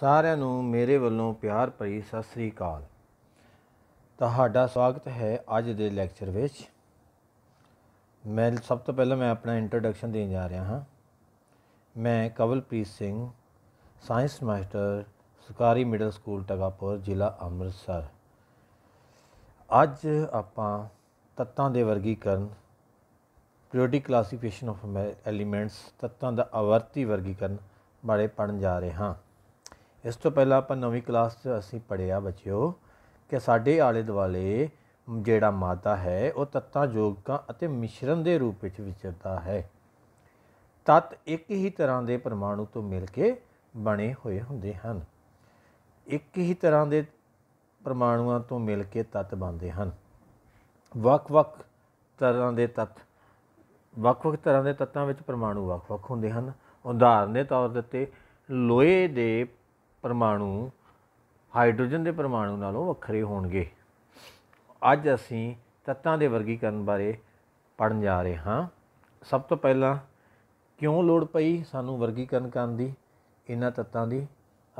ਸਾਰਿਆਂ ਨੂੰ ਮੇਰੇ ਵੱਲੋਂ ਪਿਆਰ ਭਰੀ ਸਤਿ ਸ੍ਰੀ ਅਕਾਲ ਤੁਹਾਡਾ ਸਵਾਗਤ ਹੈ ਅੱਜ ਦੇ ਲੈਕਚਰ ਵਿੱਚ ਮੈਂ ਸਭ ਤੋਂ ਪਹਿਲਾਂ ਮੈਂ ਆਪਣਾ ਇੰਟਰੋਡਕਸ਼ਨ ਦੇਣ ਜਾ ਰਿਹਾ ਹਾਂ ਮੈਂ ਕਵਲਪ੍ਰੀਤ ਸਿੰਘ ਸਾਇੰਸ ਮਾਸਟਰ ਸਰਕਾਰੀ ਮਿਡਲ ਸਕੂਲ ਟਗਾਪੁਰ ਜ਼ਿਲ੍ਹਾ ਅੰਮ੍ਰਿਤਸਰ ਅੱਜ ਆਪਾਂ ਤੱਤਾਂ ਦੇ ਵਰਗੀਕਰਨ ਪੀਰੀਓਡਿਕ ਕਲਾਸੀਫਿਕੇਸ਼ਨ ਆਫ ਐਲੀਮੈਂਟਸ ਤੱਤਾਂ ਦਾ ਆਵਰਤੀ ਵਰਗੀਕਰਨ ਬਾਰੇ ਪੜਨ ਜਾ ਰਹੇ ਹਾਂ ਇਸ ਤੋਂ ਪਹਿਲਾਂ ਆਪਾਂ ਨਵੀਂ ਕਲਾਸ 'ਚ ਅਸੀਂ ਪੜਿਆ ਬੱਚਿਓ ਕਿ ਸਾਡੇ ਆਲੇ ਦੁਆਲੇ ਜਿਹੜਾ ਮਾਤਾ ਹੈ ਉਹ ਤੱਤਾਂ ਯੋਗਕਾਂ ਅਤੇ ਮਿਸ਼ਰਣ ਦੇ ਰੂਪ ਵਿੱਚ ਵਿਚਰਦਾ ਹੈ ਤੱਤ ਇੱਕ ਹੀ ਤਰ੍ਹਾਂ ਦੇ ਪਰਮਾਣੂ ਤੋਂ ਮਿਲ ਕੇ ਬਣੇ ਹੋਏ ਹੁੰਦੇ ਹਨ ਇੱਕ ਹੀ ਤਰ੍ਹਾਂ ਦੇ ਪਰਮਾਣੂਆਂ ਤੋਂ ਮਿਲ ਕੇ ਤੱਤ ਬਣਦੇ ਹਨ ਵੱਖ-ਵੱਖ ਤਰ੍ਹਾਂ ਦੇ ਤੱਤ ਵੱਖ-ਵੱਖ ਤਰ੍ਹਾਂ ਦੇ ਤੱਤਾਂ ਵਿੱਚ ਪਰਮਾਣੂ ਵੱਖ-ਵੱਖ ਹੁੰਦੇ ਹਨ ਉਦਾਹਰਨ ਦੇ ਤੌਰ ਤੇ ਲੋਹੇ ਦੇ ਪਰਮਾਣੂ ਹਾਈਡਰੋਜਨ ਦੇ ਪਰਮਾਣੂ ਨਾਲੋਂ ਵੱਖਰੇ ਹੋਣਗੇ ਅੱਜ ਅਸੀਂ ਤੱਤਾਂ ਦੇ ਵਰਗੀਕਰਨ ਬਾਰੇ ਪੜਨ ਜਾ ਰਹੇ ਹਾਂ ਸਭ ਤੋਂ ਪਹਿਲਾਂ ਕਿਉਂ ਲੋੜ ਪਈ ਸਾਨੂੰ ਵਰਗੀਕਰਨ ਕਰਨ ਦੀ ਇਹਨਾਂ ਤੱਤਾਂ ਦੀ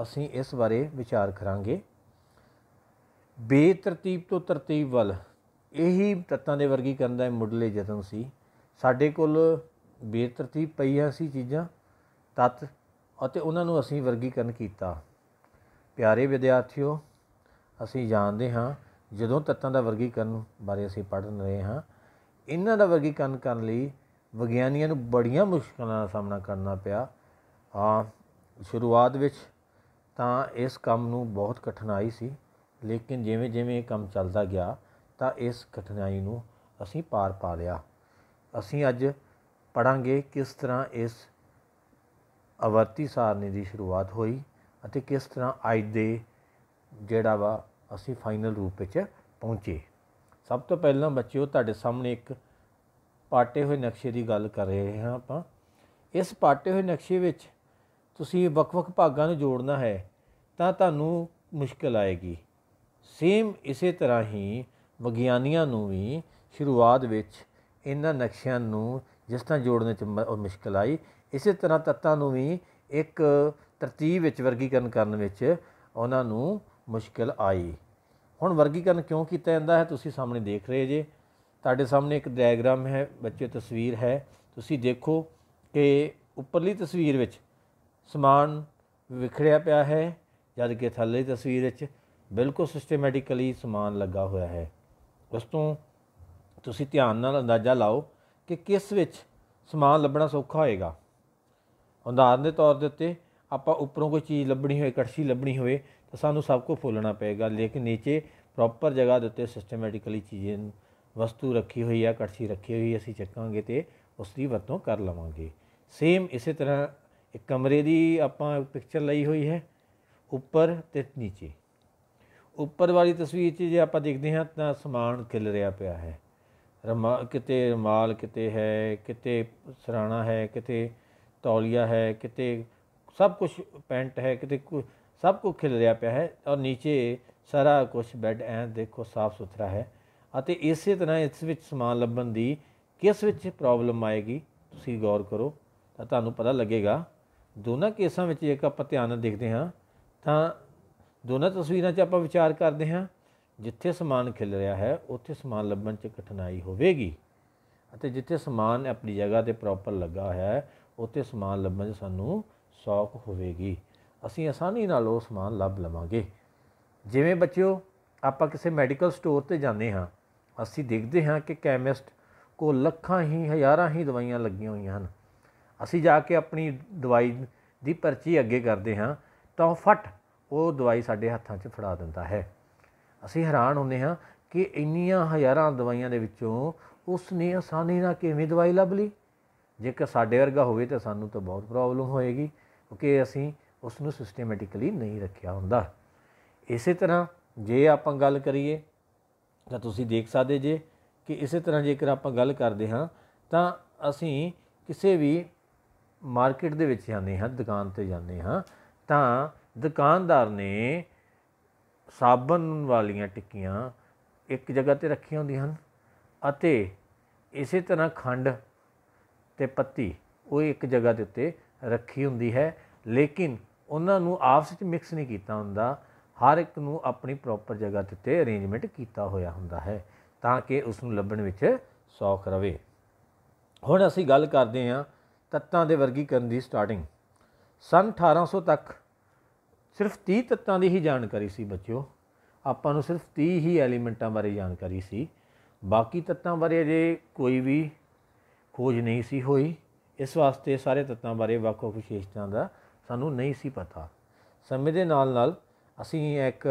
ਅਸੀਂ ਇਸ ਬਾਰੇ ਵਿਚਾਰ ਕਰਾਂਗੇ ਬੇਤਰਤੀਬ ਤੋਂ ਤਰਤੀਬ ਵੱਲ ਇਹੀ ਤੱਤਾਂ ਦੇ ਵਰਗੀਕਰਨ ਦਾ ਮੁੱਢਲੇ ਯਤਨ ਸੀ ਸਾਡੇ ਕੋਲ ਬੇਤਰਤੀਬ ਪਈਆਂ ਸੀ ਚੀਜ਼ਾਂ ਤੱਤ ਅਤੇ ਉਹਨਾਂ ਨੂੰ ਅਸੀਂ ਵਰਗੀਕਰਨ ਕੀਤਾ ਪਿਆਰੇ ਵਿਦਿਆਰਥੀਓ ਅਸੀਂ ਜਾਣਦੇ ਹਾਂ ਜਦੋਂ ਤੱਤਾਂ ਦਾ ਵਰਗੀਕਰਨ ਬਾਰੇ ਅਸੀਂ ਪੜ੍ਹ ਰਹੇ ਹਾਂ ਇਹਨਾਂ ਦਾ ਵਰਗੀਕਰਨ ਕਰਨ ਲਈ ਵਿਗਿਆਨੀਆਂ ਨੂੰ ਬੜੀਆਂ ਮੁਸ਼ਕਲਾਂ ਦਾ ਸਾਹਮਣਾ ਕਰਨਾ ਪਿਆ ਆ ਸ਼ੁਰੂਆਤ ਵਿੱਚ ਤਾਂ ਇਸ ਕੰਮ ਨੂੰ ਬਹੁਤ ਕਠਿਨਾਈ ਸੀ ਲੇਕਿਨ ਜਿਵੇਂ ਜਿਵੇਂ ਇਹ ਕੰਮ ਚੱਲਦਾ ਗਿਆ ਤਾਂ ਇਸ ਕਠਿਨਾਈ ਨੂੰ ਅਸੀਂ ਪਾਰ ਪਾ ਲਿਆ ਅਸੀਂ ਅੱਜ ਪੜਾਂਗੇ ਕਿਸ ਤਰ੍ਹਾਂ ਇਸ ਅਵਰਤੀ ਸਾਰਨੀ ਦੀ ਸ਼ੁਰੂਆਤ ਹੋਈ ਅਤੇ ਕਿਸ ਤਰ੍ਹਾਂ ਅੱਜ ਦੇ ਜਿਹੜਾ ਵਾ ਅਸੀਂ ਫਾਈਨਲ ਰੂਪ ਵਿੱਚ ਪਹੁੰਚੇ ਸਭ ਤੋਂ ਪਹਿਲਾਂ ਬੱਚਿਓ ਤੁਹਾਡੇ ਸਾਹਮਣੇ ਇੱਕ ਪਾਟੇ ਹੋਏ ਨਕਸ਼ੇ ਦੀ ਗੱਲ ਕਰ ਰਹੇ ਹਾਂ ਆਪਾਂ ਇਸ ਪਾਟੇ ਹੋਏ ਨਕਸ਼ੇ ਵਿੱਚ ਤੁਸੀਂ ਵੱਖ-ਵੱਖ ਭਾਗਾਂ ਨੂੰ ਜੋੜਨਾ ਹੈ ਤਾਂ ਤੁਹਾਨੂੰ ਮੁਸ਼ਕਲ ਆਏਗੀ ਸੇਮ ਇਸੇ ਤਰ੍ਹਾਂ ਹੀ ਵਿਗਿਆਨੀਆਂ ਨੂੰ ਵੀ ਸ਼ੁਰੂਆਤ ਵਿੱਚ ਇਹਨਾਂ ਨਕਸ਼ਿਆਂ ਨੂੰ ਜਿਸ ਤਰ੍ਹਾਂ ਜੋੜਨ ਵਿੱਚ ਮੁਸ਼ਕਲ ਆਈ ਇਸੇ ਤਰ੍ਹਾਂ ਤੱਤਾਂ ਨੂੰ ਵੀ ਇੱਕ ਤਰਤੀਬ ਵਿੱਚ ਵਰਗੀਕਰਨ ਕਰਨ ਵਿੱਚ ਉਹਨਾਂ ਨੂੰ ਮੁਸ਼ਕਲ ਆਈ ਹੁਣ ਵਰਗੀਕਰਨ ਕਿਉਂ ਕੀਤਾ ਜਾਂਦਾ ਹੈ ਤੁਸੀਂ ਸਾਹਮਣੇ ਦੇਖ ਰਹੇ ਜੇ ਤੁਹਾਡੇ ਸਾਹਮਣੇ ਇੱਕ ਡਾਇਗਰਾਮ ਹੈ ਬੱਚੇ ਤਸਵੀਰ ਹੈ ਤੁਸੀਂ ਦੇਖੋ ਕਿ ਉੱਪਰਲੀ ਤਸਵੀਰ ਵਿੱਚ ਸਮਾਨ ਵਿਖੜਿਆ ਪਿਆ ਹੈ ਜਦ ਕਿ ਥੱਲੇ ਤਸਵੀਰ ਵਿੱਚ ਬਿਲਕੁਲ ਸਿਸਟੇਮੈਟਿਕਲੀ ਸਮਾਨ ਲੱਗਾ ਹੋਇਆ ਹੈ ਉਸ ਤੋਂ ਤੁਸੀਂ ਧਿਆਨ ਨਾਲ ਅੰਦਾਜ਼ਾ ਲਾਓ ਕਿ ਕਿਸ ਵਿੱਚ ਸਮਾਨ ਲੱਭਣਾ ਸੌਖਾ ਹੋਏਗਾ ਉਦਾਹਰਨ ਦੇ ਤੌਰ ਦੇ ਉੱਤੇ ਆਪਾਂ ਉੱਪਰੋਂ ਕੋਈ ਚੀਜ਼ ਲੱਭਣੀ ਹੋਵੇ ਕੜਛੀ ਲੱਭਣੀ ਹੋਵੇ ਤਾਂ ਸਾਨੂੰ ਸਭ ਕੁਝ ਫੋਲਣਾ ਪਏਗਾ ਲੇਕਿਨ ਨੀਚੇ ਪ੍ਰੋਪਰ ਜਗ੍ਹਾ ਦੇ ਉੱਤੇ ਸਿਸਟਮੈਟਿਕਲੀ ਚੀਜ਼ ਵਸਤੂ ਰੱਖੀ ਹੋਈ ਆ ਕੜਛੀ ਰੱਖੀ ਹੋਈ ਅਸੀਂ ਚੱਕਾਂਗੇ ਤੇ ਉਸ ਦੀ ਵਰਤੋਂ ਕਰ ਲਵਾਂਗੇ ਸੇਮ ਇਸੇ ਤਰ੍ਹਾਂ ਇੱਕ ਕਮਰੇ ਦੀ ਆਪਾਂ ਪਿਕਚਰ ਲਈ ਹੋਈ ਹੈ ਉੱਪਰ ਤੇ ਨੀਚੇ ਉੱਪਰ ਵਾਲੀ ਤਸਵੀਰ 'ਚ ਜੇ ਆਪਾਂ ਦੇਖਦੇ ਹਾਂ ਤਾਂ ਸਮਾਨ ਖਿਲ ਰਿਹਾ ਪਿਆ ਹੈ ਰਮਾ ਕਿਤੇ ਰਮਾਲ ਕਿਤੇ ਹੈ ਕਿਤੇ ਸਰਾਣਾ ਹੈ ਕਿਤੇ ਤੌਲੀਆ ਹੈ ਕਿਤੇ ਸਭ ਕੁਝ ਪੈਂਟ ਹੈ ਕਿਤੇ ਸਭ ਕੁਝ ਖਿਲ ਰਿਹਾ ਪਿਆ ਹੈ ਔਰ ਨੀਚੇ ਸਾਰਾ ਕੁਝ ਬੈੱਡ ਐ ਦੇਖੋ ਸਾਫ ਸੁਥਰਾ ਹੈ ਅਤੇ ਇਸੇ ਤਰ੍ਹਾਂ ਇਸ ਵਿੱਚ ਸਮਾਨ ਲੱਭਣ ਦੀ ਕਿਸ ਵਿੱਚ ਪ੍ਰੋਬਲਮ ਆਏਗੀ ਤੁਸੀਂ ਗੌਰ ਕਰੋ ਤਾਂ ਤੁਹਾਨੂੰ ਪਤਾ ਲੱਗੇਗਾ ਦੋਨਾਂ ਕੇਸਾਂ ਵਿੱਚ ਜੇ ਆਪਾਂ ਧਿਆਨ ਨਾਲ ਦੇਖਦੇ ਹਾਂ ਤਾਂ ਦੋਨਾਂ ਤਸਵੀਰਾਂ 'ਚ ਆਪਾਂ ਵਿਚਾਰ ਕਰਦੇ ਹਾਂ ਜਿੱਥੇ ਸਮਾਨ ਖਿਲ ਰਿਹਾ ਹੈ ਉੱਥੇ ਸਮਾਨ ਲੱਭਣ 'ਚ ਕਠਿਨਾਈ ਹੋਵੇਗੀ ਅਤੇ ਜਿੱਥੇ ਸਮਾਨ ਆਪਣੀ ਜਗ੍ਹਾ ਤੇ ਪ੍ਰੋਪਰ ਲੱਗਾ ਹੈ ਉੱਥੇ ਸਮਾਨ ਲੱਭਣ 'ਚ ਸਾਨੂੰ ਸੌਖ ਹੋਵੇਗੀ ਅਸੀਂ ਆਸਾਨੀ ਨਾਲ ਉਹ ਸਮਾਨ ਲੱਭ ਲਵਾਂਗੇ ਜਿਵੇਂ ਬੱਚਿਓ ਆਪਾਂ ਕਿਸੇ ਮੈਡੀਕਲ ਸਟੋਰ ਤੇ ਜਾਂਦੇ ਹਾਂ ਅਸੀਂ ਦੇਖਦੇ ਹਾਂ ਕਿ ਕੈਮਿਸਟ ਕੋ ਲੱਖਾਂ ਹੀ ਹਜ਼ਾਰਾਂ ਹੀ ਦਵਾਈਆਂ ਲੱਗੀਆਂ ਹੋਈਆਂ ਹਨ ਅਸੀਂ ਜਾ ਕੇ ਆਪਣੀ ਦਵਾਈ ਦੀ ਪਰਚੀ ਅੱਗੇ ਕਰਦੇ ਹਾਂ ਤਾਂ ਫਟ ਉਹ ਦਵਾਈ ਸਾਡੇ ਹੱਥਾਂ 'ਚ ਫੜਾ ਦਿੰਦਾ ਹੈ ਅਸੀਂ ਹੈਰਾਨ ਹੁੰਦੇ ਹਾਂ ਕਿ ਇੰਨੀਆਂ ਹਜ਼ਾਰਾਂ ਦਵਾਈਆਂ ਦੇ ਵਿੱਚੋਂ ਉਸ ਨੇ ਆਸਾਨੀ ਨਾਲ ਕਿਵੇਂ ਦਵਾਈ ਲੱਭ ਲਈ ਜੇਕਰ ਸਾਡੇ ਵਰਗਾ ਹੋਵੇ ਤਾਂ ਸਾਨੂੰ ਤਾਂ ਬਹੁਤ ਪ੍ਰੋਬਲਮ ਹੋਏਗੀ ਕਿਉਂਕਿ ਅਸੀਂ ਉਸ ਨੂੰ ਸਿਸਟਮੈਟਿਕਲੀ ਨਹੀਂ ਰੱਖਿਆ ਹੁੰਦਾ ਇਸੇ ਤਰ੍ਹਾਂ ਜੇ ਆਪਾਂ ਗੱਲ ਕਰੀਏ ਤਾਂ ਤੁਸੀਂ ਦੇਖ ਸਕਦੇ ਜੇ ਕਿ ਇਸੇ ਤਰ੍ਹਾਂ ਜੇਕਰ ਆਪਾਂ ਗੱਲ ਕਰਦੇ ਹਾਂ ਤਾਂ ਅਸੀਂ ਕਿਸੇ ਵੀ ਮਾਰਕੀਟ ਦੇ ਵਿੱਚ ਜਾਂਦੇ ਹਾਂ ਦੁਕਾਨ ਤੇ ਜਾਂਦੇ ਹਾਂ ਤਾਂ ਦੁਕਾਨਦਾਰ ਨੇ ਸਾਬਣ ਵਾਲੀਆਂ ਟਿੱਕੀਆਂ ਇੱਕ ਜਗ੍ਹਾ ਤੇ ਰੱਖੀਆਂ ਹੁੰਦੀਆਂ ਹਨ ਅਤੇ ਇਸੇ ਤਰ੍ਹਾਂ ਖੰਡ ਤੇ ਪੱਤੀ ਉਹ ਇੱਕ ਜਗ੍ਹਾ ਦੇ ਉੱਤੇ ਰੱਖੀ ਹੁੰਦੀ ਹੈ ਲੇਕਿਨ ਉਹਨਾਂ ਨੂੰ ਆਪਸ ਵਿੱਚ ਮਿਕਸ ਨਹੀਂ ਕੀਤਾ ਹੁੰਦਾ ਹਰ ਇੱਕ ਨੂੰ ਆਪਣੀ ਪ੍ਰੋਪਰ ਜਗ੍ਹਾ ਤੇ ਤੇ ਅਰੇਂਜਮੈਂਟ ਕੀਤਾ ਹੋਇਆ ਹੁੰਦਾ ਹੈ ਤਾਂ ਕਿ ਉਸ ਨੂੰ ਲੱਭਣ ਵਿੱਚ ਸੌਖ ਰਵੇ ਹੁਣ ਅਸੀਂ ਗੱਲ ਕਰਦੇ ਹਾਂ ਤੱਤਾਂ ਦੇ ਵਰਗੀਕਰਨ ਦੀ ਸਟਾਰਟਿੰਗ ਸਨ 1800 ਤੱਕ ਸਿਰਫ 30 ਤੱਤਾਂ ਦੀ ਹੀ ਜਾਣਕਾਰੀ ਸੀ ਬੱਚਿਓ ਆਪਾਂ ਨੂੰ ਸਿਰਫ 30 ਹੀ ਐਲੀਮੈਂਟਾਂ ਬਾਰੇ ਜਾਣਕਾਰੀ ਸੀ ਬਾਕੀ ਤੱਤਾਂ ਬਾਰੇ ਜੇ ਕੋਈ ਵੀ ਖੋਜ ਨਹੀਂ ਸੀ ਹੋਈ ਇਸ ਵਾਸਤੇ ਸਾਰੇ ਤੱਤਾਂ ਬਾਰੇ ਵੱਖ ਵਿਸ਼ੇਸ਼ਤਾਵਾਂ ਵਿਸ਼ੇਸ਼ਤਾਂ ਦਾ ਸਾਨੂੰ ਨਹੀਂ ਸੀ ਪਤਾ ਸਮੇਂ ਦੇ ਨਾਲ ਨਾਲ ਅਸੀਂ ਇੱਕ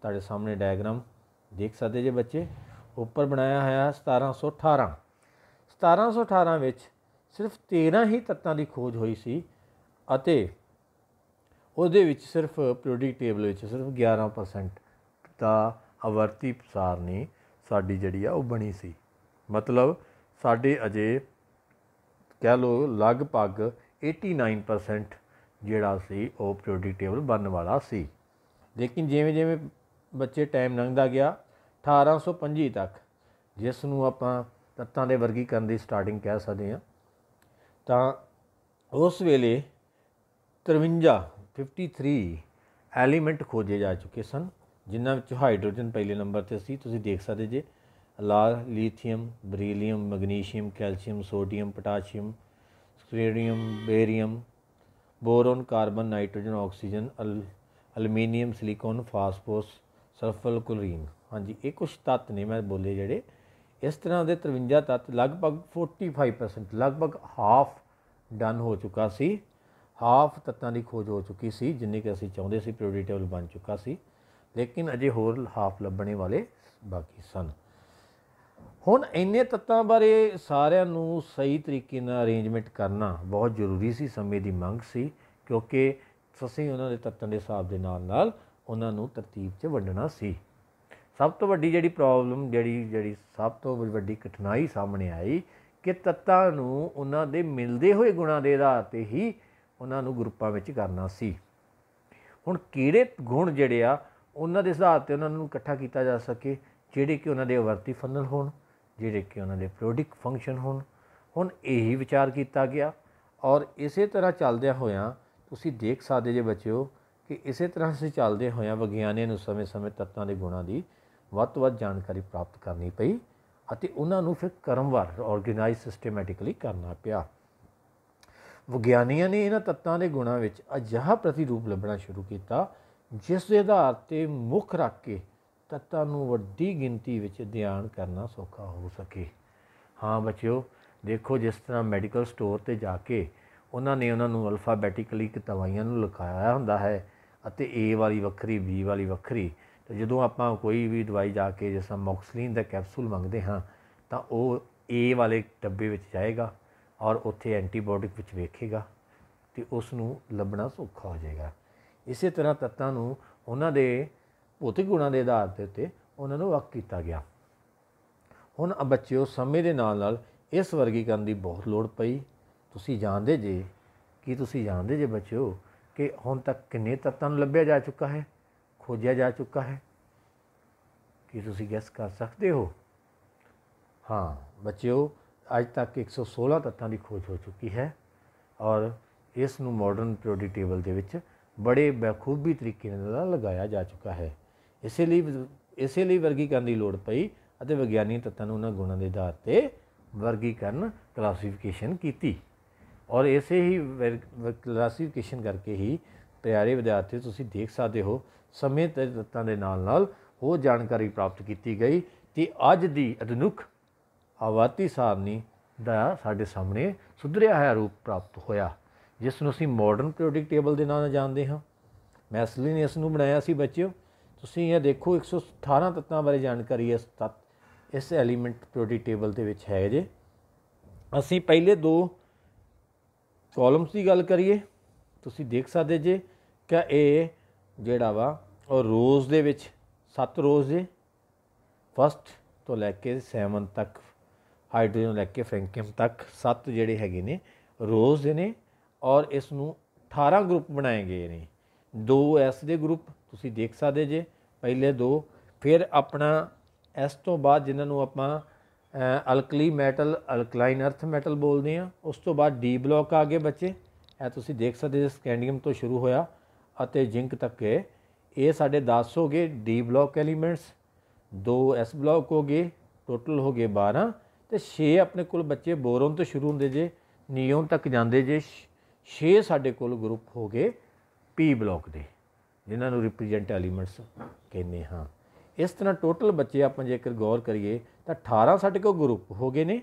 ਤੁਹਾਡੇ ਸਾਹਮਣੇ ਡਾਇਗਰਾਮ ਦੇਖ ਸਕਦੇ ਜੇ ਬੱਚੇ ਉੱਪਰ ਬਣਾਇਆ ਹੋਇਆ 1718 1718 ਵਿੱਚ ਸਿਰਫ 13 ਹੀ ਤੱਤਾਂ ਦੀ ਖੋਜ ਹੋਈ ਸੀ ਅਤੇ ਉਹਦੇ ਵਿੱਚ ਸਿਰਫ ਪੀਰੀਓਡਿਕ ਟੇਬਲ ਵਿੱਚ ਸਿਰਫ 11% ਦਾ ਅਵਰਤੀ ਪਸਾਰਨੀ ਸਾਡੀ ਜਿਹੜੀ ਆ ਉਹ ਬਣੀ ਸੀ ਮਤਲਬ ਸਾਡੇ ਅਜੇ ਕਹਿ ਲੋ ਲਗਭਗ 89% ਜਿਹੜਾ ਸੀ ਉਹ ਪੀਰੀਓਡਿਕ ਟੇਬਲ ਬਣਨ ਵਾਲਾ ਸੀ ਲੇਕਿਨ ਜਿਵੇਂ ਜਿਵੇਂ ਬੱਚੇ ਟਾਈਮ ਲੰਘਦਾ ਗਿਆ 1825 ਤੱਕ ਜਿਸ ਨੂੰ ਆਪਾਂ ਤੱਤਾਂ ਦੇ ਵਰਗੀਕਰਨ ਦੀ ਸਟਾਰਟਿੰਗ ਕਹਿ ਸਕਦੇ ਹਾਂ ਤਾਂ ਉਸ ਵੇਲੇ 53 53 ਐਲੀਮੈਂਟ ਖੋਜੇ ਜਾ ਚੁੱਕੇ ਸਨ ਜਿਨ੍ਹਾਂ ਵਿੱਚ ਹਾਈਡਰੋਜਨ ਪਹਿਲੇ ਨੰਬਰ ਤੇ ਸੀ ਤੁਸੀਂ ਦੇਖ ਸਕਦੇ ਜੇ ਲਾ lithium beryllium magnesium calcium sodium potassium scandium barium boron carbon nitrogen oxygen aluminium silicon phosphorus sulphur chlorine ਹਾਂਜੀ ਇਹ ਕੁਝ ਤੱਤ ਨੇ ਮੈਂ ਬੋਲੇ ਜਿਹੜੇ ਇਸ ਤਰ੍ਹਾਂ ਦੇ 53 ਤੱਤ ਲਗਭਗ 45% ਲਗਭਗ ਹਾਫ ਡਨ ਹੋ ਚੁੱਕਾ ਸੀ ਹਾਫ ਤੱਤਾਂ ਦੀ ਖੋਜ ਹੋ ਚੁੱਕੀ ਸੀ ਜਿੰਨੇ ਕਿ ਅਸੀਂ ਚਾਹੁੰਦੇ ਸੀ ਪ੍ਰਾਇੋਰਟੀ ਟੇਬਲ ਬਣ ਚੁੱਕਾ ਸੀ ਲੇਕਿਨ ਅਜੇ ਹੋਰ ਹਾਫ ਲੱਭਣੇ ਵਾਲੇ ਬਾਕੀ ਸਨ ਹੁਣ ਇੰਨੇ ਤੱਤਾਂ ਬਾਰੇ ਸਾਰਿਆਂ ਨੂੰ ਸਹੀ ਤਰੀਕੇ ਨਾਲ ਅਰੇਂਜਮੈਂਟ ਕਰਨਾ ਬਹੁਤ ਜ਼ਰੂਰੀ ਸੀ ਸਮੇਂ ਦੀ ਮੰਗ ਸੀ ਕਿਉਂਕਿ ਸਸੀ ਉਹਨਾਂ ਦੇ ਤੱਤਾਂ ਦੇ ਹਿਸਾਬ ਦੇ ਨਾਲ ਨਾਲ ਉਹਨਾਂ ਨੂੰ ਤਰਤੀਬ 'ਚ ਵੰਡਣਾ ਸੀ ਸਭ ਤੋਂ ਵੱਡੀ ਜਿਹੜੀ ਪ੍ਰੋਬਲਮ ਜਿਹੜੀ ਜਿਹੜੀ ਸਭ ਤੋਂ ਵੱਡੀ ਕਠਿਨਾਈ ਸਾਹਮਣੇ ਆਈ ਕਿ ਤੱਤਾਂ ਨੂੰ ਉਹਨਾਂ ਦੇ ਮਿਲਦੇ ਹੋਏ ਗੁਣਾਂ ਦੇ ਆਧਾਰ ਤੇ ਹੀ ਉਹਨਾਂ ਨੂੰ ਗਰੁੱਪਾਂ ਵਿੱਚ ਕਰਨਾ ਸੀ ਹੁਣ ਕਿਹੜੇ ਗੁਣ ਜਿਹੜੇ ਆ ਉਹਨਾਂ ਦੇ ਆਧਾਰ ਤੇ ਉਹਨਾਂ ਨੂੰ ਇਕੱਠਾ ਕੀਤਾ ਜਾ ਸਕੇ ਜਿਹੜੇ ਕਿ ਉਹਨਾਂ ਦੇ ਵਰਤੀ ਫੰਨਲ ਹੋਣ ਜਿਹੜੇ ਕਿ ਉਹਨਾਂ ਦੇ ਪ੍ਰੋਡਿਕ ਫੰਕਸ਼ਨ ਹੋਣ ਹੁਣ ਇਹੀ ਵਿਚਾਰ ਕੀਤਾ ਗਿਆ ਔਰ ਇਸੇ ਤਰ੍ਹਾਂ ਚੱਲਦਿਆਂ ਹੋਇਆਂ ਤੁਸੀਂ ਦੇਖ ਸਕਦੇ ਜੇ ਬੱਚਿਓ ਕਿ ਇਸੇ ਤਰ੍ਹਾਂ ਸੇ ਚੱਲਦੇ ਹੋਇਆਂ ਵਿਗਿਆਨੀਆਂ ਨੂੰ ਸਮੇਂ-ਸਮੇਂ ਤੱਤਾਂ ਦੇ ਗੁਣਾਂ ਦੀ ਵੱਤ-ਵੱਤ ਜਾਣਕਾਰੀ ਪ੍ਰਾਪਤ ਕਰਨੀ ਪਈ ਅਤੇ ਉਹਨਾਂ ਨੂੰ ਫਿਰ ਕਰਮਵਾਰ ਆਰਗੇਨਾਈਜ਼ ਸਿਸਟਮੈਟਿਕਲੀ ਕਰਨਾ ਪਿਆ ਵਿਗਿਆਨੀਆਂ ਨੇ ਇਹਨਾਂ ਤੱਤਾਂ ਦੇ ਗੁਣਾਂ ਵਿੱਚ ਅਜਿਹਾ ਪ੍ਰਤੀਰੂਪ ਲੱਭਣਾ ਸ਼ੁਰੂ ਕੀਤਾ ਜਿਸ ਦੇ ਆਧਾਰ ਤੇ ਮੁੱਖ ਰੱਖ ਕੇ ਤੱਤਾਂ ਨੂੰ ਵੱਡੀ ਗਿਣਤੀ ਵਿੱਚ ਧਿਆਨ ਕਰਨਾ ਸੌਖਾ ਹੋ ਸਕੇ ਹਾਂ ਬੱਚਿਓ ਦੇਖੋ ਜਿਸ ਤਰ੍ਹਾਂ ਮੈਡੀਕਲ ਸਟੋਰ ਤੇ ਜਾ ਕੇ ਉਹਨਾਂ ਨੇ ਉਹਨਾਂ ਨੂੰ ਅਲਫਾਬੈਟਿਕਲੀ ਕਿ ਦਵਾਈਆਂ ਨੂੰ ਲਿਖਾਇਆ ਹੁੰਦਾ ਹੈ ਅਤੇ A ਵਾਲੀ ਵੱਖਰੀ B ਵਾਲੀ ਵੱਖਰੀ ਤੇ ਜਦੋਂ ਆਪਾਂ ਕੋਈ ਵੀ ਦਵਾਈ ਜਾ ਕੇ ਜਿਸ ਤਰ੍ਹਾਂ ਮੌਕਸਲਿਨ ਦਾ ਕੈਪਸੂਲ ਮੰਗਦੇ ਹਾਂ ਤਾਂ ਉਹ A ਵਾਲੇ ਡੱਬੇ ਵਿੱਚ ਜਾਏਗਾ ਔਰ ਉੱਥੇ ਐਂਟੀਬਾਇਓਟਿਕ ਵਿੱਚ ਵੇਖੇਗਾ ਤੇ ਉਸ ਨੂੰ ਲੱਭਣਾ ਸੌਖਾ ਹੋ ਜਾਏਗਾ ਇਸੇ ਤਰ੍ਹਾਂ ਤੱਤਾਂ ਨੂੰ ਉਹਨਾਂ ਦੇ ਭੌਤਿਕ ਗੁਣਾਂ ਦੇ ਆਧਾਰ ਤੇ ਉੱਤੇ ਉਹਨਾਂ ਨੂੰ ਵਕ ਕੀਤਾ ਗਿਆ ਹੁਣ ਬੱਚਿਓ ਸਮੇਂ ਦੇ ਨਾਲ ਨਾਲ ਇਸ ਵਰਗੀਕਰਨ ਦੀ ਬਹੁਤ ਲੋੜ ਪਈ ਤੁਸੀਂ ਜਾਣਦੇ ਜੇ ਕਿ ਤੁਸੀਂ ਜਾਣਦੇ ਜੇ ਬੱਚਿਓ ਕਿ ਹੁਣ ਤੱਕ ਕਿੰਨੇ ਤੱਤਾਂ ਨੂੰ ਲੱਭਿਆ ਜਾ ਚੁੱਕਾ ਹੈ ਖੋਜਿਆ ਜਾ ਚੁੱਕਾ ਹੈ ਕੀ ਤੁਸੀਂ ਗੈਸ ਕਰ ਸਕਦੇ ਹੋ ਹਾਂ ਬੱਚਿਓ ਅੱਜ ਤੱਕ 116 ਤੱਤਾਂ ਦੀ ਖੋਜ ਹੋ ਚੁੱਕੀ ਹੈ ਔਰ ਇਸ ਨੂੰ ਮਾਡਰਨ ਪੀਰੀਓਡਿਕ ਟੇਬਲ ਦੇ ਵਿੱਚ ਬੜੇ ਬਖੂਬੀ ਤਰੀਕੇ ਨਾਲ ਲਗਾਇਆ ਜਾ ਚੁੱਕਾ ਹੈ ਇਸੇ ਲਈ ਇਸੇ ਲਈ ਵਰਗੀਕਰਨ ਦੀ ਲੋੜ ਪਈ ਅਤੇ ਵਿਗਿਆਨੀ ਤੱਤਾਂ ਨੂੰ ਉਹਨਾਂ ਗੁਣਾਂ ਦੇ ਆਧਾਰ ਤੇ ਵਰਗੀਕਰਨ ਕਲਾਸੀਫਿਕੇਸ਼ਨ ਕੀਤੀ ਔਰ ਇਸੇ ਹੀ ਕਲਾਸੀਫਿਕੇਸ਼ਨ ਕਰਕੇ ਹੀ ਪਿਆਰੇ ਵਿਦਿਆਰਥੀ ਤੁਸੀਂ ਦੇਖ ਸਕਦੇ ਹੋ ਸਮੇਂ ਤੇ ਤੱਤਾਂ ਦੇ ਨਾਲ ਨਾਲ ਉਹ ਜਾਣਕਾਰੀ ਪ੍ਰਾਪਤ ਕੀਤੀ ਗਈ ਕਿ ਅੱਜ ਦੀ ਅਧਨੁਕ ਆਵਾਤੀ ਸਾਰਨੀ ਦਾ ਸਾਡੇ ਸਾਹਮਣੇ ਸੁਧਰਿਆ ਹੋਇਆ ਰੂਪ ਪ੍ਰਾਪਤ ਹੋਇਆ ਜਿਸ ਨੂੰ ਅਸੀਂ ਮਾਡਰਨ ਪੀਰੀਓਡਿਕ ਟੇਬਲ ਦੇ ਨਾਮ ਨਾਲ ਜਾਣਦੇ ਹਾਂ ਮੈਸਲੀ ਨੇ ਇਸ ਨੂੰ ਬਣਾਇਆ ਸੀ ਬੱਚਿਓ ਤੁਸੀਂ ਇਹ ਦੇਖੋ 118 ਤੱਤਾਂ ਬਾਰੇ ਜਾਣਕਾਰੀ ਇਸ ਤੱਤ ਇਸ ਐਲੀਮੈਂਟ ਪ੍ਰਾਇੋਰਟੀ ਟੇਬਲ ਦੇ ਵਿੱਚ ਹੈ ਜੇ ਅਸੀਂ ਪਹਿਲੇ ਦੋ ਕਾਲਮਸ ਦੀ ਗੱਲ ਕਰੀਏ ਤੁਸੀਂ ਦੇਖ ਸਕਦੇ ਜੇ ਕਿ ਇਹ ਜਿਹੜਾ ਵਾ ਉਹ ਰੋਜ਼ ਦੇ ਵਿੱਚ 7 ਰੋਜ਼ ਦੇ ਫਸਟ ਤੋਂ ਲੈ ਕੇ 7 ਤੱਕ ਹਾਈਡਰੋਜਨ ਲੈ ਕੇ ਫ੍ਰੈਂਕਿਅਮ ਤੱਕ 7 ਜਿਹੜੇ ਹੈਗੇ ਨੇ ਰੋਜ਼ ਦੇ ਨੇ ਔਰ ਇਸ ਨੂੰ 18 ਗਰੁੱਪ ਬਣਾਏ ਗਏ ਨੇ ਦੋ ਐਸ ਦੇ ਗਰੁੱਪ ਤੁਸੀਂ ਦੇਖ ਸਕਦੇ ਜੇ ਪਹਿਲੇ ਦੋ ਫਿਰ ਆਪਣਾ ਇਸ ਤੋਂ ਬਾਅਦ ਜਿਨ੍ਹਾਂ ਨੂੰ ਆਪਾਂ alkali metal alkaline earth metal ਬੋਲਦੇ ਆ ਉਸ ਤੋਂ ਬਾਅਦ ਡੀ ਬਲੌਕ ਆ ਗਏ ਬੱਚੇ ਇਹ ਤੁਸੀਂ ਦੇਖ ਸਕਦੇ ਜੇ ਸਕੈਂਡੀਅਮ ਤੋਂ ਸ਼ੁਰੂ ਹੋਇਆ ਅਤੇ ਜ਼ਿੰਕ ਤੱਕ ਗਏ ਇਹ ਸਾਡੇ 10 ਹੋ ਗਏ ਡੀ ਬਲੌਕ ਐਲੀਮੈਂਟਸ ਦੋ ਐਸ ਬਲੌਕ ਹੋ ਗਏ ਟੋਟਲ ਹੋ ਗਏ 12 ਤੇ 6 ਆਪਣੇ ਕੋਲ ਬੱਚੇ ਬੋਰੋਨ ਤੋਂ ਸ਼ੁਰੂ ਹੁੰਦੇ ਜੇ ਨੀਓਨ ਤੱਕ ਜਾਂਦੇ ਜੇ 6 ਸਾਡੇ ਕੋਲ ਗਰੁੱਪ ਹੋ ਗਏ ਪੀ ਬਲੌਕ ਦੇ ਜਿਨ੍ਹਾਂ ਨੂੰ ਰਿਪਰੈਜ਼ੈਂਟ ਐਲੀਮੈਂਟਸ ਕਹਿੰਦੇ ਹਾਂ ਇਸ ਤਰ੍ਹਾਂ ਟੋਟਲ ਬੱਚੇ ਆਪਾਂ ਜੇਕਰ ਗੌਰ ਕਰੀਏ ਤਾਂ 18 ਸਾਡੇ ਕੋਲ ਗਰੁੱਪ ਹੋ ਗਏ ਨੇ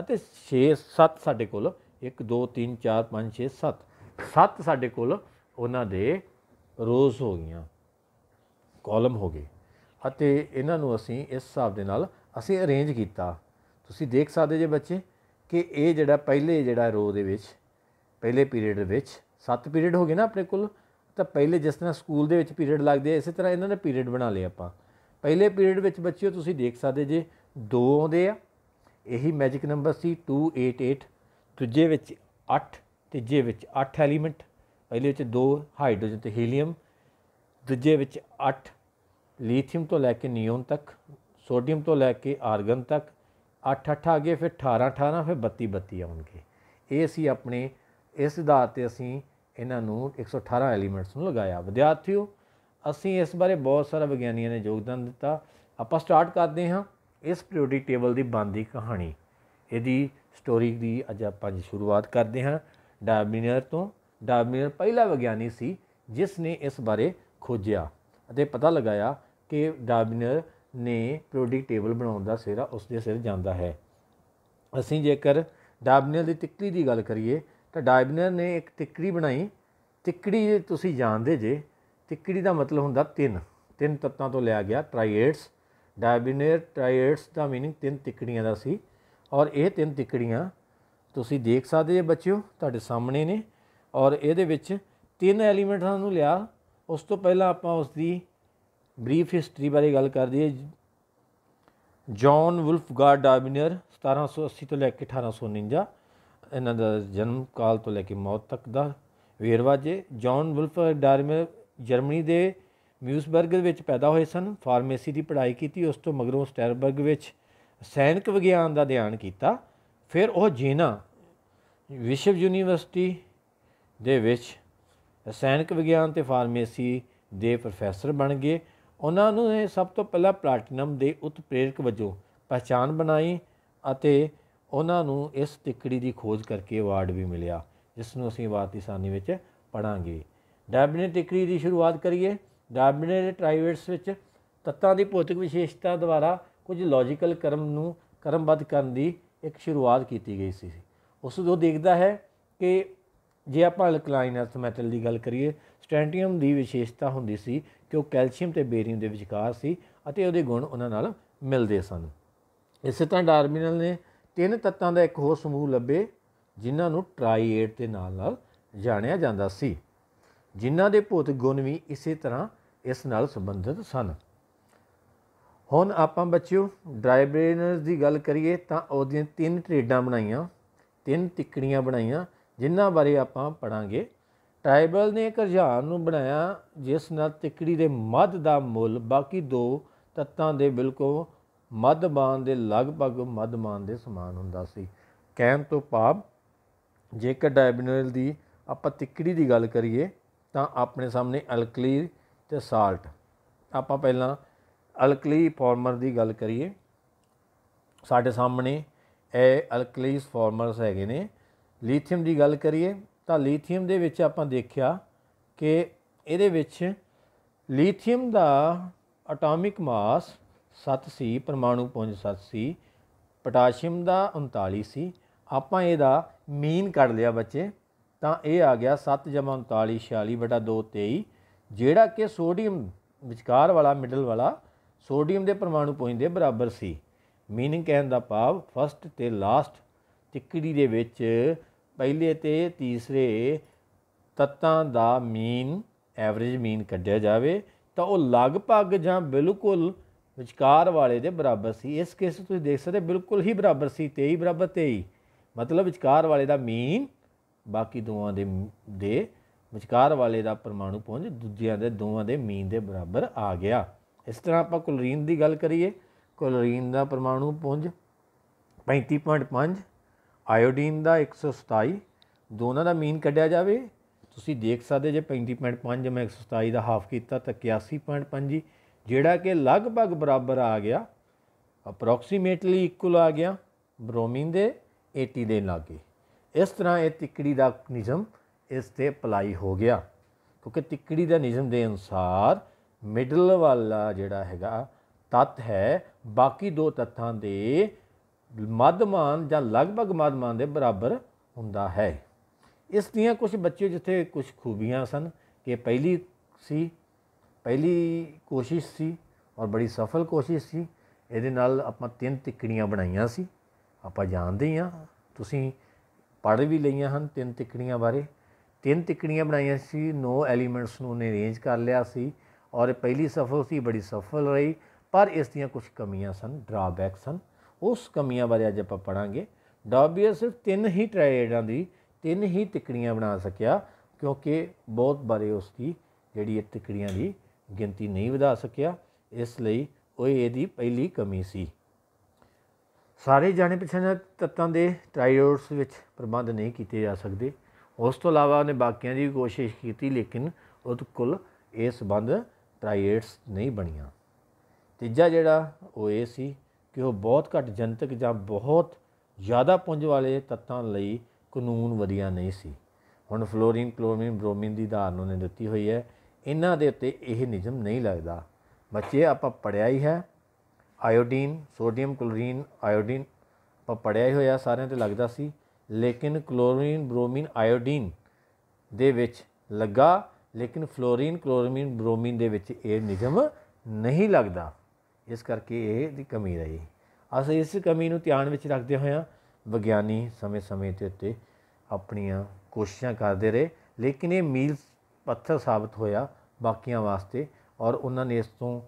ਅਤੇ 6 7 ਸਾਡੇ ਕੋਲ 1 2 3 4 5 6 7 7 ਸਾਡੇ ਕੋਲ ਉਹਨਾਂ ਦੇ ਰੋਜ਼ ਹੋ ਗਈਆਂ ਕਾਲਮ ਹੋ ਗਏ ਅਤੇ ਇਹਨਾਂ ਨੂੰ ਅਸੀਂ ਇਸ ਹਿਸਾਬ ਦੇ ਨਾਲ ਅਸੀਂ ਅਰੇਂਜ ਕੀਤਾ ਤੁਸੀਂ ਦੇਖ ਸਕਦੇ ਜੇ ਬੱਚੇ ਕਿ ਇਹ ਜਿਹੜਾ ਪਹਿਲੇ ਜਿਹੜਾ ਰੋ ਦੇ ਵਿੱਚ ਪਹਿਲੇ ਪੀਰੀਅਡ ਦੇ ਵਿੱਚ 7 ਪੀਰੀਅਡ ਹੋ ਗਏ ਨਾ ਆਪਣੇ ਕੋਲ ਤਾਂ ਪਹਿਲੇ ਜਿਸ ਤਰ੍ਹਾਂ ਸਕੂਲ ਦੇ ਵਿੱਚ ਪੀਰੀਅਡ ਲੱਗਦੇ ਆ ਇਸੇ ਤਰ੍ਹਾਂ ਇਹਨਾਂ ਨੇ ਪੀਰੀਅਡ ਬਣਾ ਲਏ ਆਪਾਂ ਪਹਿਲੇ ਪੀਰੀਅਡ ਵਿੱਚ ਬੱਚਿਓ ਤੁਸੀਂ ਦੇਖ ਸਕਦੇ ਜੇ 2 ਆਉਂਦੇ ਆ ਇਹੀ ਮੈਜਿਕ ਨੰਬਰ ਸੀ 288 ਦੂਜੇ ਵਿੱਚ 8 ਤੀਜੇ ਵਿੱਚ 8 ਐਲੀਮੈਂਟ ਪਹਿਲੇ ਵਿੱਚ 2 ਹਾਈਡਰੋਜਨ ਤੇ ਹੀਲੀਅਮ ਦੂਜੇ ਵਿੱਚ 8 ਲੀਥੀਅਮ ਤੋਂ ਲੈ ਕੇ ਨੀਓਨ ਤੱਕ ਸੋਡੀਅਮ ਤੋਂ ਲੈ ਕੇ ਆਰਗਨ ਤੱਕ 8 8 ਆ ਗਏ ਫਿਰ 18 18 ਫਿਰ 32 32 ਆਉਣਗੇ ਇਹ ਸੀ ਆਪਣੇ ਇਸ ਆਧਾਰ ਤੇ ਅਸੀਂ ਇਹਨਾਂ ਨੂੰ 118 ਐਲੀਮੈਂਟਸ ਨੂੰ ਲਗਾਇਆ ਵਿਦਿਆਰਥੀਓ ਅਸੀਂ ਇਸ ਬਾਰੇ ਬਹੁਤ ਸਾਰਾ ਵਿਗਿਆਨੀਆਂ ਨੇ ਯੋਗਦਾਨ ਦਿੱਤਾ ਆਪਾਂ ਸਟਾਰਟ ਕਰਦੇ ਹਾਂ ਇਸ ਪੀਰੀਓਡਿਕ ਟੇਬਲ ਦੀ ਬੰਦੀ ਕਹਾਣੀ ਇਹਦੀ ਸਟੋਰੀ ਦੀ ਅੱਜ ਆਪਾਂ ਜੀ ਸ਼ੁਰੂਆਤ ਕਰਦੇ ਹਾਂ ਡਾਰਮੀਨਰ ਤੋਂ ਡਾਰਮੀਨਰ ਪਹਿਲਾ ਵਿਗਿਆਨੀ ਸੀ ਜਿਸ ਨੇ ਇਸ ਬਾਰੇ ਖੋਜਿਆ ਅਤੇ ਪਤਾ ਲਗਾਇਆ ਕਿ ਡਾਰਮੀਨਰ ਨੇ ਪੀਰੀਓਡਿਕ ਟੇਬਲ ਬਣਾਉਣ ਦਾ ਸਿਰਾ ਉਸ ਦੇ ਸਿਰ ਜਾਂਦਾ ਹੈ ਅਸੀਂ ਜੇਕਰ ਡਾਰਮੀਨਰ ਦੀ ਤਿੱਕਲੀ ਦੀ ਗੱਲ ਕਰੀਏ ਤਾਂ ਡਾਇਬਨਰ ਨੇ ਇੱਕ ਤਿੱਕੜੀ ਬਣਾਈ ਤਿੱਕੜੀ ਤੁਸੀਂ ਜਾਣਦੇ ਜੇ ਤਿੱਕੜੀ ਦਾ ਮਤਲਬ ਹੁੰਦਾ ਤਿੰਨ ਤਿੰਨ ਤੱਤਾਂ ਤੋਂ ਲਿਆ ਗਿਆ ਟ੍ਰਾਈਏਡਸ ਡਾਇਬਨਰ ਟ੍ਰਾਈਏਡਸ ਦਾ मीनिंग ਤਿੰਨ ਤਿੱਕੜੀਆਂ ਦਾ ਸੀ ਔਰ ਇਹ ਤਿੰਨ ਤਿੱਕੜੀਆਂ ਤੁਸੀਂ ਦੇਖ ਸਕਦੇ ਜੇ ਬੱਚਿਓ ਤੁਹਾਡੇ ਸਾਹਮਣੇ ਨੇ ਔਰ ਇਹਦੇ ਵਿੱਚ ਤਿੰਨ ਐਲੀਮੈਂਟਾਂ ਨੂੰ ਲਿਆ ਉਸ ਤੋਂ ਪਹਿਲਾਂ ਆਪਾਂ ਉਸ ਦੀ ਬਰੀਫ ਹਿਸਟਰੀ ਬਾਰੇ ਗੱਲ ਕਰ ਦਈਏ ਜੌਨ ਵੁਲਫਗਾਰਡ ਡਾਇਬਨਰ 1780 ਤੋਂ ਲੈ ਕੇ 1859 ਇਹਨਾਂ ਦਾ ਜਨਮ ਕਾਲ ਤੋਂ ਲੈ ਕੇ ਮੌਤ ਤੱਕ ਦਾ ਵੇਰਵਾ ਜੇ ਜੌਨ ਵੁਲਫਰ ਡਾਰਮਰ ਜਰਮਨੀ ਦੇ ਮਿਊਸਬਰਗ ਵਿੱਚ ਪੈਦਾ ਹੋਏ ਸਨ ਫਾਰਮੇਸੀ ਦੀ ਪੜ੍ਹਾਈ ਕੀਤੀ ਉਸ ਤੋਂ ਮਗਰੋਂ ਸਟੈਰਬਰਗ ਵਿੱਚ ਸੈਨਿਕ ਵਿਗਿਆਨ ਦਾ ਅਧਿਐਨ ਕੀਤਾ ਫਿਰ ਉਹ ਜੀਨਾ ਵਿਸ਼ਵ ਯੂਨੀਵਰਸਿਟੀ ਦੇ ਵਿੱਚ ਸੈਨਿਕ ਵਿਗਿਆਨ ਤੇ ਫਾਰਮੇਸੀ ਦੇ ਪ੍ਰੋਫੈਸਰ ਬਣ ਗਏ ਉਹਨਾਂ ਨੂੰ ਸਭ ਤੋਂ ਪਹਿਲਾਂ ਪਲੈਟੀਨਮ ਦੇ ਉਤਪ੍ਰੇਰਕ ਵਜੋਂ ਪਛਾਣ ਬਣਾਈ ਅਤੇ ਉਹਨਾਂ ਨੂੰ ਇਸ ਟਿਕੜੀ ਦੀ ਖੋਜ ਕਰਕੇ ਅਵਾਰਡ ਵੀ ਮਿਲਿਆ ਜਿਸ ਨੂੰ ਅਸੀਂ ਬਾਤ ਆਸਾਨੀ ਵਿੱਚ ਪੜਾਂਗੇ ਡਾਇਬਨੇ ਟਿਕਰੀ ਦੀ ਸ਼ੁਰੂਆਤ ਕਰੀਏ ਡਾਇਬਨੇ ਦੇ ਟ੍ਰਾਈਵੇਟਸ ਵਿੱਚ ਤੱਤਾਂ ਦੀ ਭੌਤਿਕ ਵਿਸ਼ੇਸ਼ਤਾ ਦੁਆਰਾ ਕੁਝ ਲੌਜੀਕਲ ਕਰਮ ਨੂੰ ਕਰਮਬੱਧ ਕਰਨ ਦੀ ਇੱਕ ਸ਼ੁਰੂਆਤ ਕੀਤੀ ਗਈ ਸੀ ਉਸ ਨੂੰ ਦੇਖਦਾ ਹੈ ਕਿ ਜੇ ਆਪਾਂ ਅਲਕਲਾਈਨ ਅਰਥ ਮੈਟਲ ਦੀ ਗੱਲ ਕਰੀਏ ਸਟ੍ਰੈਂਟੀਅਮ ਦੀ ਵਿਸ਼ੇਸ਼ਤਾ ਹੁੰਦੀ ਸੀ ਕਿ ਉਹ ਕੈਲਸ਼ੀਅਮ ਤੇ ਬੇਰੀਅਮ ਦੇ ਵਿਚਕਾਰ ਸੀ ਅਤੇ ਉਹਦੇ ਗੁਣ ਉਹਨਾਂ ਨਾਲ ਮਿਲਦੇ ਸਨ ਇਸੇ ਤਰ੍ਹਾਂ ਡਾਰਮਿਨਲ ਨੇ ਤਿੰਨ ਤੱਤਾਂ ਦਾ ਇੱਕ ਹੋਰ ਸਮੂਹ ਲੱਭੇ ਜਿਨ੍ਹਾਂ ਨੂੰ ਟ੍ਰਾਈਏਟ ਦੇ ਨਾਲ ਨਾਲ ਜਾਣਿਆ ਜਾਂਦਾ ਸੀ ਜਿਨ੍ਹਾਂ ਦੇ ਭੌਤਿਕ ਗੁਣ ਵੀ ਇਸੇ ਤਰ੍ਹਾਂ ਇਸ ਨਾਲ ਸੰਬੰਧਿਤ ਸਨ ਹੁਣ ਆਪਾਂ ਬੱਚਿਓ ਡਰਾਈਬ੍ਰੇਨਰਸ ਦੀ ਗੱਲ ਕਰੀਏ ਤਾਂ ਉਹਦੀਆਂ ਤਿੰਨ ਟ੍ਰੇਡਾਂ ਬਣਾਈਆਂ ਤਿੰਨ ਟਿੱਕੜੀਆਂ ਬਣਾਈਆਂ ਜਿਨ੍ਹਾਂ ਬਾਰੇ ਆਪਾਂ ਪੜਾਂਗੇ ਟ੍ਰਾਈਬਲ ਨੇ ਇੱਕ ਰੁਝਾਨ ਨੂੰ ਬਣਾਇਆ ਜਿਸ ਨਾਲ ਤਿੱਕੜੀ ਦੇ ਮੱਧ ਦਾ ਮੁੱਲ ਬਾਕੀ ਦੋ ਤੱਤਾਂ ਦੇ ਬਿਲਕੁਲ ਮਦਮਾਨ ਦੇ ਲਗਭਗ ਮਦਮਾਨ ਦੇ ਸਮਾਨ ਹੁੰਦਾ ਸੀ ਕਹਿਣ ਤੋਂ ਪਾਪ ਜੇਕਰ ਡਾਇਬਨਲ ਦੀ ਆਪਾਂ ਤਿੱਕੜੀ ਦੀ ਗੱਲ ਕਰੀਏ ਤਾਂ ਆਪਣੇ ਸਾਹਮਣੇ ਅਲਕਲੀ ਤੇ ਸਾਲਟ ਆਪਾਂ ਪਹਿਲਾਂ ਅਲਕਲੀ ਫਾਰਮਰ ਦੀ ਗੱਲ ਕਰੀਏ ਸਾਡੇ ਸਾਹਮਣੇ ਇਹ ਅਲਕਲੀਸ ਫਾਰਮਰਸ ਹੈਗੇ ਨੇ ਲੀਥੀਅਮ ਦੀ ਗੱਲ ਕਰੀਏ ਤਾਂ ਲੀਥੀਅਮ ਦੇ ਵਿੱਚ ਆਪਾਂ ਦੇਖਿਆ ਕਿ ਇਹਦੇ ਵਿੱਚ ਲੀਥੀਅਮ ਦਾ ਐਟੋਮਿਕ ਮਾਸ 7 ਸੀ ਪਰਮਾਣੂ ਪੁੰਜ 7 ਸੀ ਪੋਟਾਸ਼ੀਅਮ ਦਾ 39 ਸੀ ਆਪਾਂ ਇਹਦਾ ਮੀਨ ਕੱਢ ਲਿਆ ਬੱਚੇ ਤਾਂ ਇਹ ਆ ਗਿਆ 7 39 46 ਬਟਾ 2 23 ਜਿਹੜਾ ਕਿ ਸੋਡੀਅਮ ਵਿਚਕਾਰ ਵਾਲਾ ਮਿਡਲ ਵਾਲਾ ਸੋਡੀਅਮ ਦੇ ਪਰਮਾਣੂ ਪੁੰਜ ਦੇ ਬਰਾਬਰ ਸੀ ਮੀਨਿੰਗ ਕਹਿਣ ਦਾ ਭਾਵ ਫਸਟ ਤੇ ਲਾਸਟ ਟਿੱਕੜੀ ਦੇ ਵਿੱਚ ਪਹਿਲੇ ਤੇ ਤੀਸਰੇ ਤੱਤਾਂ ਦਾ ਮੀਨ ਐਵਰੇਜ ਮੀਨ ਕੱਢਿਆ ਜਾਵੇ ਤਾਂ ਉਹ ਲਗਭਗ ਜਾਂ ਬਿਲਕੁਲ ਵਿਚਕਾਰ ਵਾਲੇ ਦੇ ਬਰਾਬਰ ਸੀ ਇਸ ਕੇਸ ਤੁਸੀਂ ਦੇਖ ਸਕਦੇ ਬਿਲਕੁਲ ਹੀ ਬਰਾਬਰ ਸੀ 23 ਬਰਾਬਰ 23 ਮਤਲਬ ਵਿਚਕਾਰ ਵਾਲੇ ਦਾ ਮੀਨ ਬਾਕੀ ਦੋਵਾਂ ਦੇ ਦੇ ਵਿਚਕਾਰ ਵਾਲੇ ਦਾ ਪਰਮਾਣੂ ਪੁੰਜ ਦੂਜਿਆਂ ਦੇ ਦੋਵਾਂ ਦੇ ਮੀਨ ਦੇ ਬਰਾਬਰ ਆ ਗਿਆ ਇਸ ਤਰ੍ਹਾਂ ਆਪਾਂ ਕਲੋਰੀਨ ਦੀ ਗੱਲ ਕਰੀਏ ਕਲੋਰੀਨ ਦਾ ਪਰਮਾਣੂ ਪੁੰਜ 35.5 ਆਇਓਡੀਨ ਦਾ 127 ਦੋਨਾਂ ਦਾ ਮੀਨ ਕੱਢਿਆ ਜਾਵੇ ਤੁਸੀਂ ਦੇਖ ਸਕਦੇ ਜੇ 35.5 ਮੈਂ 127 ਦਾ ਹਾਫ ਕੀਤਾ ਤਾਂ 81.5 ਜੀ ਜਿਹੜਾ ਕਿ ਲਗਭਗ ਬਰਾਬਰ ਆ ਗਿਆ ਅਪਰੋਕਸੀਮੇਟਲੀ ਇਕੁਅਲ ਆ ਗਿਆ ਬ੍ਰੋਮੀਨ ਦੇ 80 ਦੇ ਲਾਗੇ ਇਸ ਤਰ੍ਹਾਂ ਇਹ ਤਿੱਕੜੀ ਦਾ ਨਿਯਮ ਇਸ ਤੇ ਅਪਲਾਈ ਹੋ ਗਿਆ ਕਿਉਂਕਿ ਤਿੱਕੜੀ ਦਾ ਨਿਯਮ ਦੇ ਅਨੁਸਾਰ ਮਿਡਲ ਵਾਲਾ ਜਿਹੜਾ ਹੈਗਾ ਤੱਤ ਹੈ ਬਾਕੀ ਦੋ ਤੱਤਾਂ ਦੇ ਮਦਮਾਨ ਜਾਂ ਲਗਭਗ ਮਦਮਾਨ ਦੇ ਬਰਾਬਰ ਹੁੰਦਾ ਹੈ ਇਸ ਦੀਆਂ ਕੁਝ ਬੱਚੇ ਜਿੱਥੇ ਕੁਝ ਖੂਬੀਆਂ ਸਨ ਕਿ ਪਹਿਲੀ ਸੀ ਪਹਿਲੀ ਕੋਸ਼ਿਸ਼ ਸੀ ਔਰ ਬੜੀ ਸਫਲ ਕੋਸ਼ਿਸ਼ ਸੀ ਇਹਦੇ ਨਾਲ ਆਪਾਂ ਤਿੰਨ ਟਿੱਕੜੀਆਂ ਬਣਾਈਆਂ ਸੀ ਆਪਾਂ ਜਾਣਦੇ ਹਾਂ ਤੁਸੀਂ ਪੜ੍ਹ ਵੀ ਲਈਆਂ ਹਨ ਤਿੰਨ ਟਿੱਕੜੀਆਂ ਬਾਰੇ ਤਿੰਨ ਟਿੱਕੜੀਆਂ ਬਣਾਈਆਂ ਸੀ ਨੋ ਐਲੀਮੈਂਟਸ ਨੂੰ ਨੇ ਅਰੇਂਜ ਕਰ ਲਿਆ ਸੀ ਔਰ ਇਹ ਪਹਿਲੀ ਸਫਲ ਸੀ ਬੜੀ ਸਫਲ ਰਹੀ ਪਰ ਇਸ ਦੀਆਂ ਕੁਝ ਕਮੀਆਂ ਸਨ ਡਰਾਬੈਕ ਸਨ ਉਸ ਕਮੀਆਂ ਬਾਰੇ ਅੱਜ ਆਪਾਂ ਪੜਾਂਗੇ ਡਾਬੀਆ ਸਿਰਫ ਤਿੰਨ ਹੀ ਟ੍ਰਾਇਡਾਂ ਦੀ ਤਿੰਨ ਹੀ ਟਿੱਕੜੀਆਂ ਬਣਾ ਸਕਿਆ ਕਿਉਂਕਿ ਬਹੁਤ ਬਾਰੇ ਉਸ ਦੀ ਜਿਹੜੀ ਇਹ ਟਿੱਕੜੀਆਂ ਦੀ ਗਿਣਤੀ ਨਹੀਂ ਵਧਾ ਸਕਿਆ ਇਸ ਲਈ ਉਹ ਇਹਦੀ ਪਹਿਲੀ ਕਮੀ ਸੀ ਸਾਰੇ ਜਾਣੇ ਪਛਾਣੇ ਤੱਤਾਂ ਦੇ ਟ੍ਰਾਇਓਡਸ ਵਿੱਚ ਪ੍ਰਬੰਧ ਨਹੀਂ ਕੀਤੇ ਜਾ ਸਕਦੇ ਉਸ ਤੋਂ ਇਲਾਵਾ ਉਹਨੇ ਬਾਕੀਆਂ ਦੀ ਕੋਸ਼ਿਸ਼ ਕੀਤੀ ਲੇਕਿਨ ਉਹ ਕੁੱਲ ਇਹ ਸੰਬੰਧ ਟ੍ਰਾਇਏਟਸ ਨਹੀਂ ਬਣੀਆਂ ਤੀਜਾ ਜਿਹੜਾ ਉਹ ਇਹ ਸੀ ਕਿ ਉਹ ਬਹੁਤ ਘੱਟ ਜਨਤਕ ਜਾਂ ਬਹੁਤ ਜ਼ਿਆਦਾ ਪੁੰਜ ਵਾਲੇ ਤੱਤਾਂ ਲਈ ਕਾਨੂੰਨ ਵਧੀਆ ਨਹੀਂ ਸੀ ਹੁਣ ਫਲੋਰੀਨ ਕਲੋਰੀਨ ਬ੍ਰੋਮੀਨ ਦੀ ਧਾਰਨਾ ਨੇ ਦਿੱਤੀ ਹੋਈ ਹੈ ਇਹਨਾਂ ਦੇ ਉੱਤੇ ਇਹ ਨਿਯਮ ਨਹੀਂ ਲੱਗਦਾ ਬੱਚੇ ਆਪਾਂ ਪੜਿਆ ਹੀ ਹੈ ਆਇਓਡੀਨ ਸੋਡੀਅਮ ਕਲੋਰੀਨ ਆਇਓਡੀਨ ਆਪਾਂ ਪੜਿਆ ਹੀ ਹੋਇਆ ਸਾਰਿਆਂ ਤੇ ਲੱਗਦਾ ਸੀ ਲੇਕਿਨ ਕਲੋਰੀਨ ਬ੍ਰੋਮੀਨ ਆਇਓਡੀਨ ਦੇ ਵਿੱਚ ਲੱਗਾ ਲੇਕਿਨ ਫਲੋਰੀਨ ਕਲੋਰੀਨ ਬ੍ਰੋਮੀਨ ਦੇ ਵਿੱਚ ਇਹ ਨਿਯਮ ਨਹੀਂ ਲੱਗਦਾ ਇਸ ਕਰਕੇ ਇਹ ਦੀ ਕਮੀ ਰਹੀ ਅਸੀਂ ਇਸ ਕਮੀ ਨੂੰ ਧਿਆਨ ਵਿੱਚ ਰੱਖਦੇ ਹੋਇਆ ਵਿਗਿਆਨੀ ਸਮੇਂ-ਸਮੇਂ ਤੇ ਉੱਤੇ ਆਪਣੀਆਂ ਕੋਸ਼ਿਸ਼ਾਂ ਕਰਦੇ ਰਹੇ ਲੇਕਿਨ ਇਹ ਮੀਲਸ ਪੱਥਰ ਸਾਬਤ ਹੋਇਆ ਬਾਕੀਆਂ ਵਾਸਤੇ ਔਰ ਉਹਨਾਂ ਨੇ ਇਸ ਤੋਂ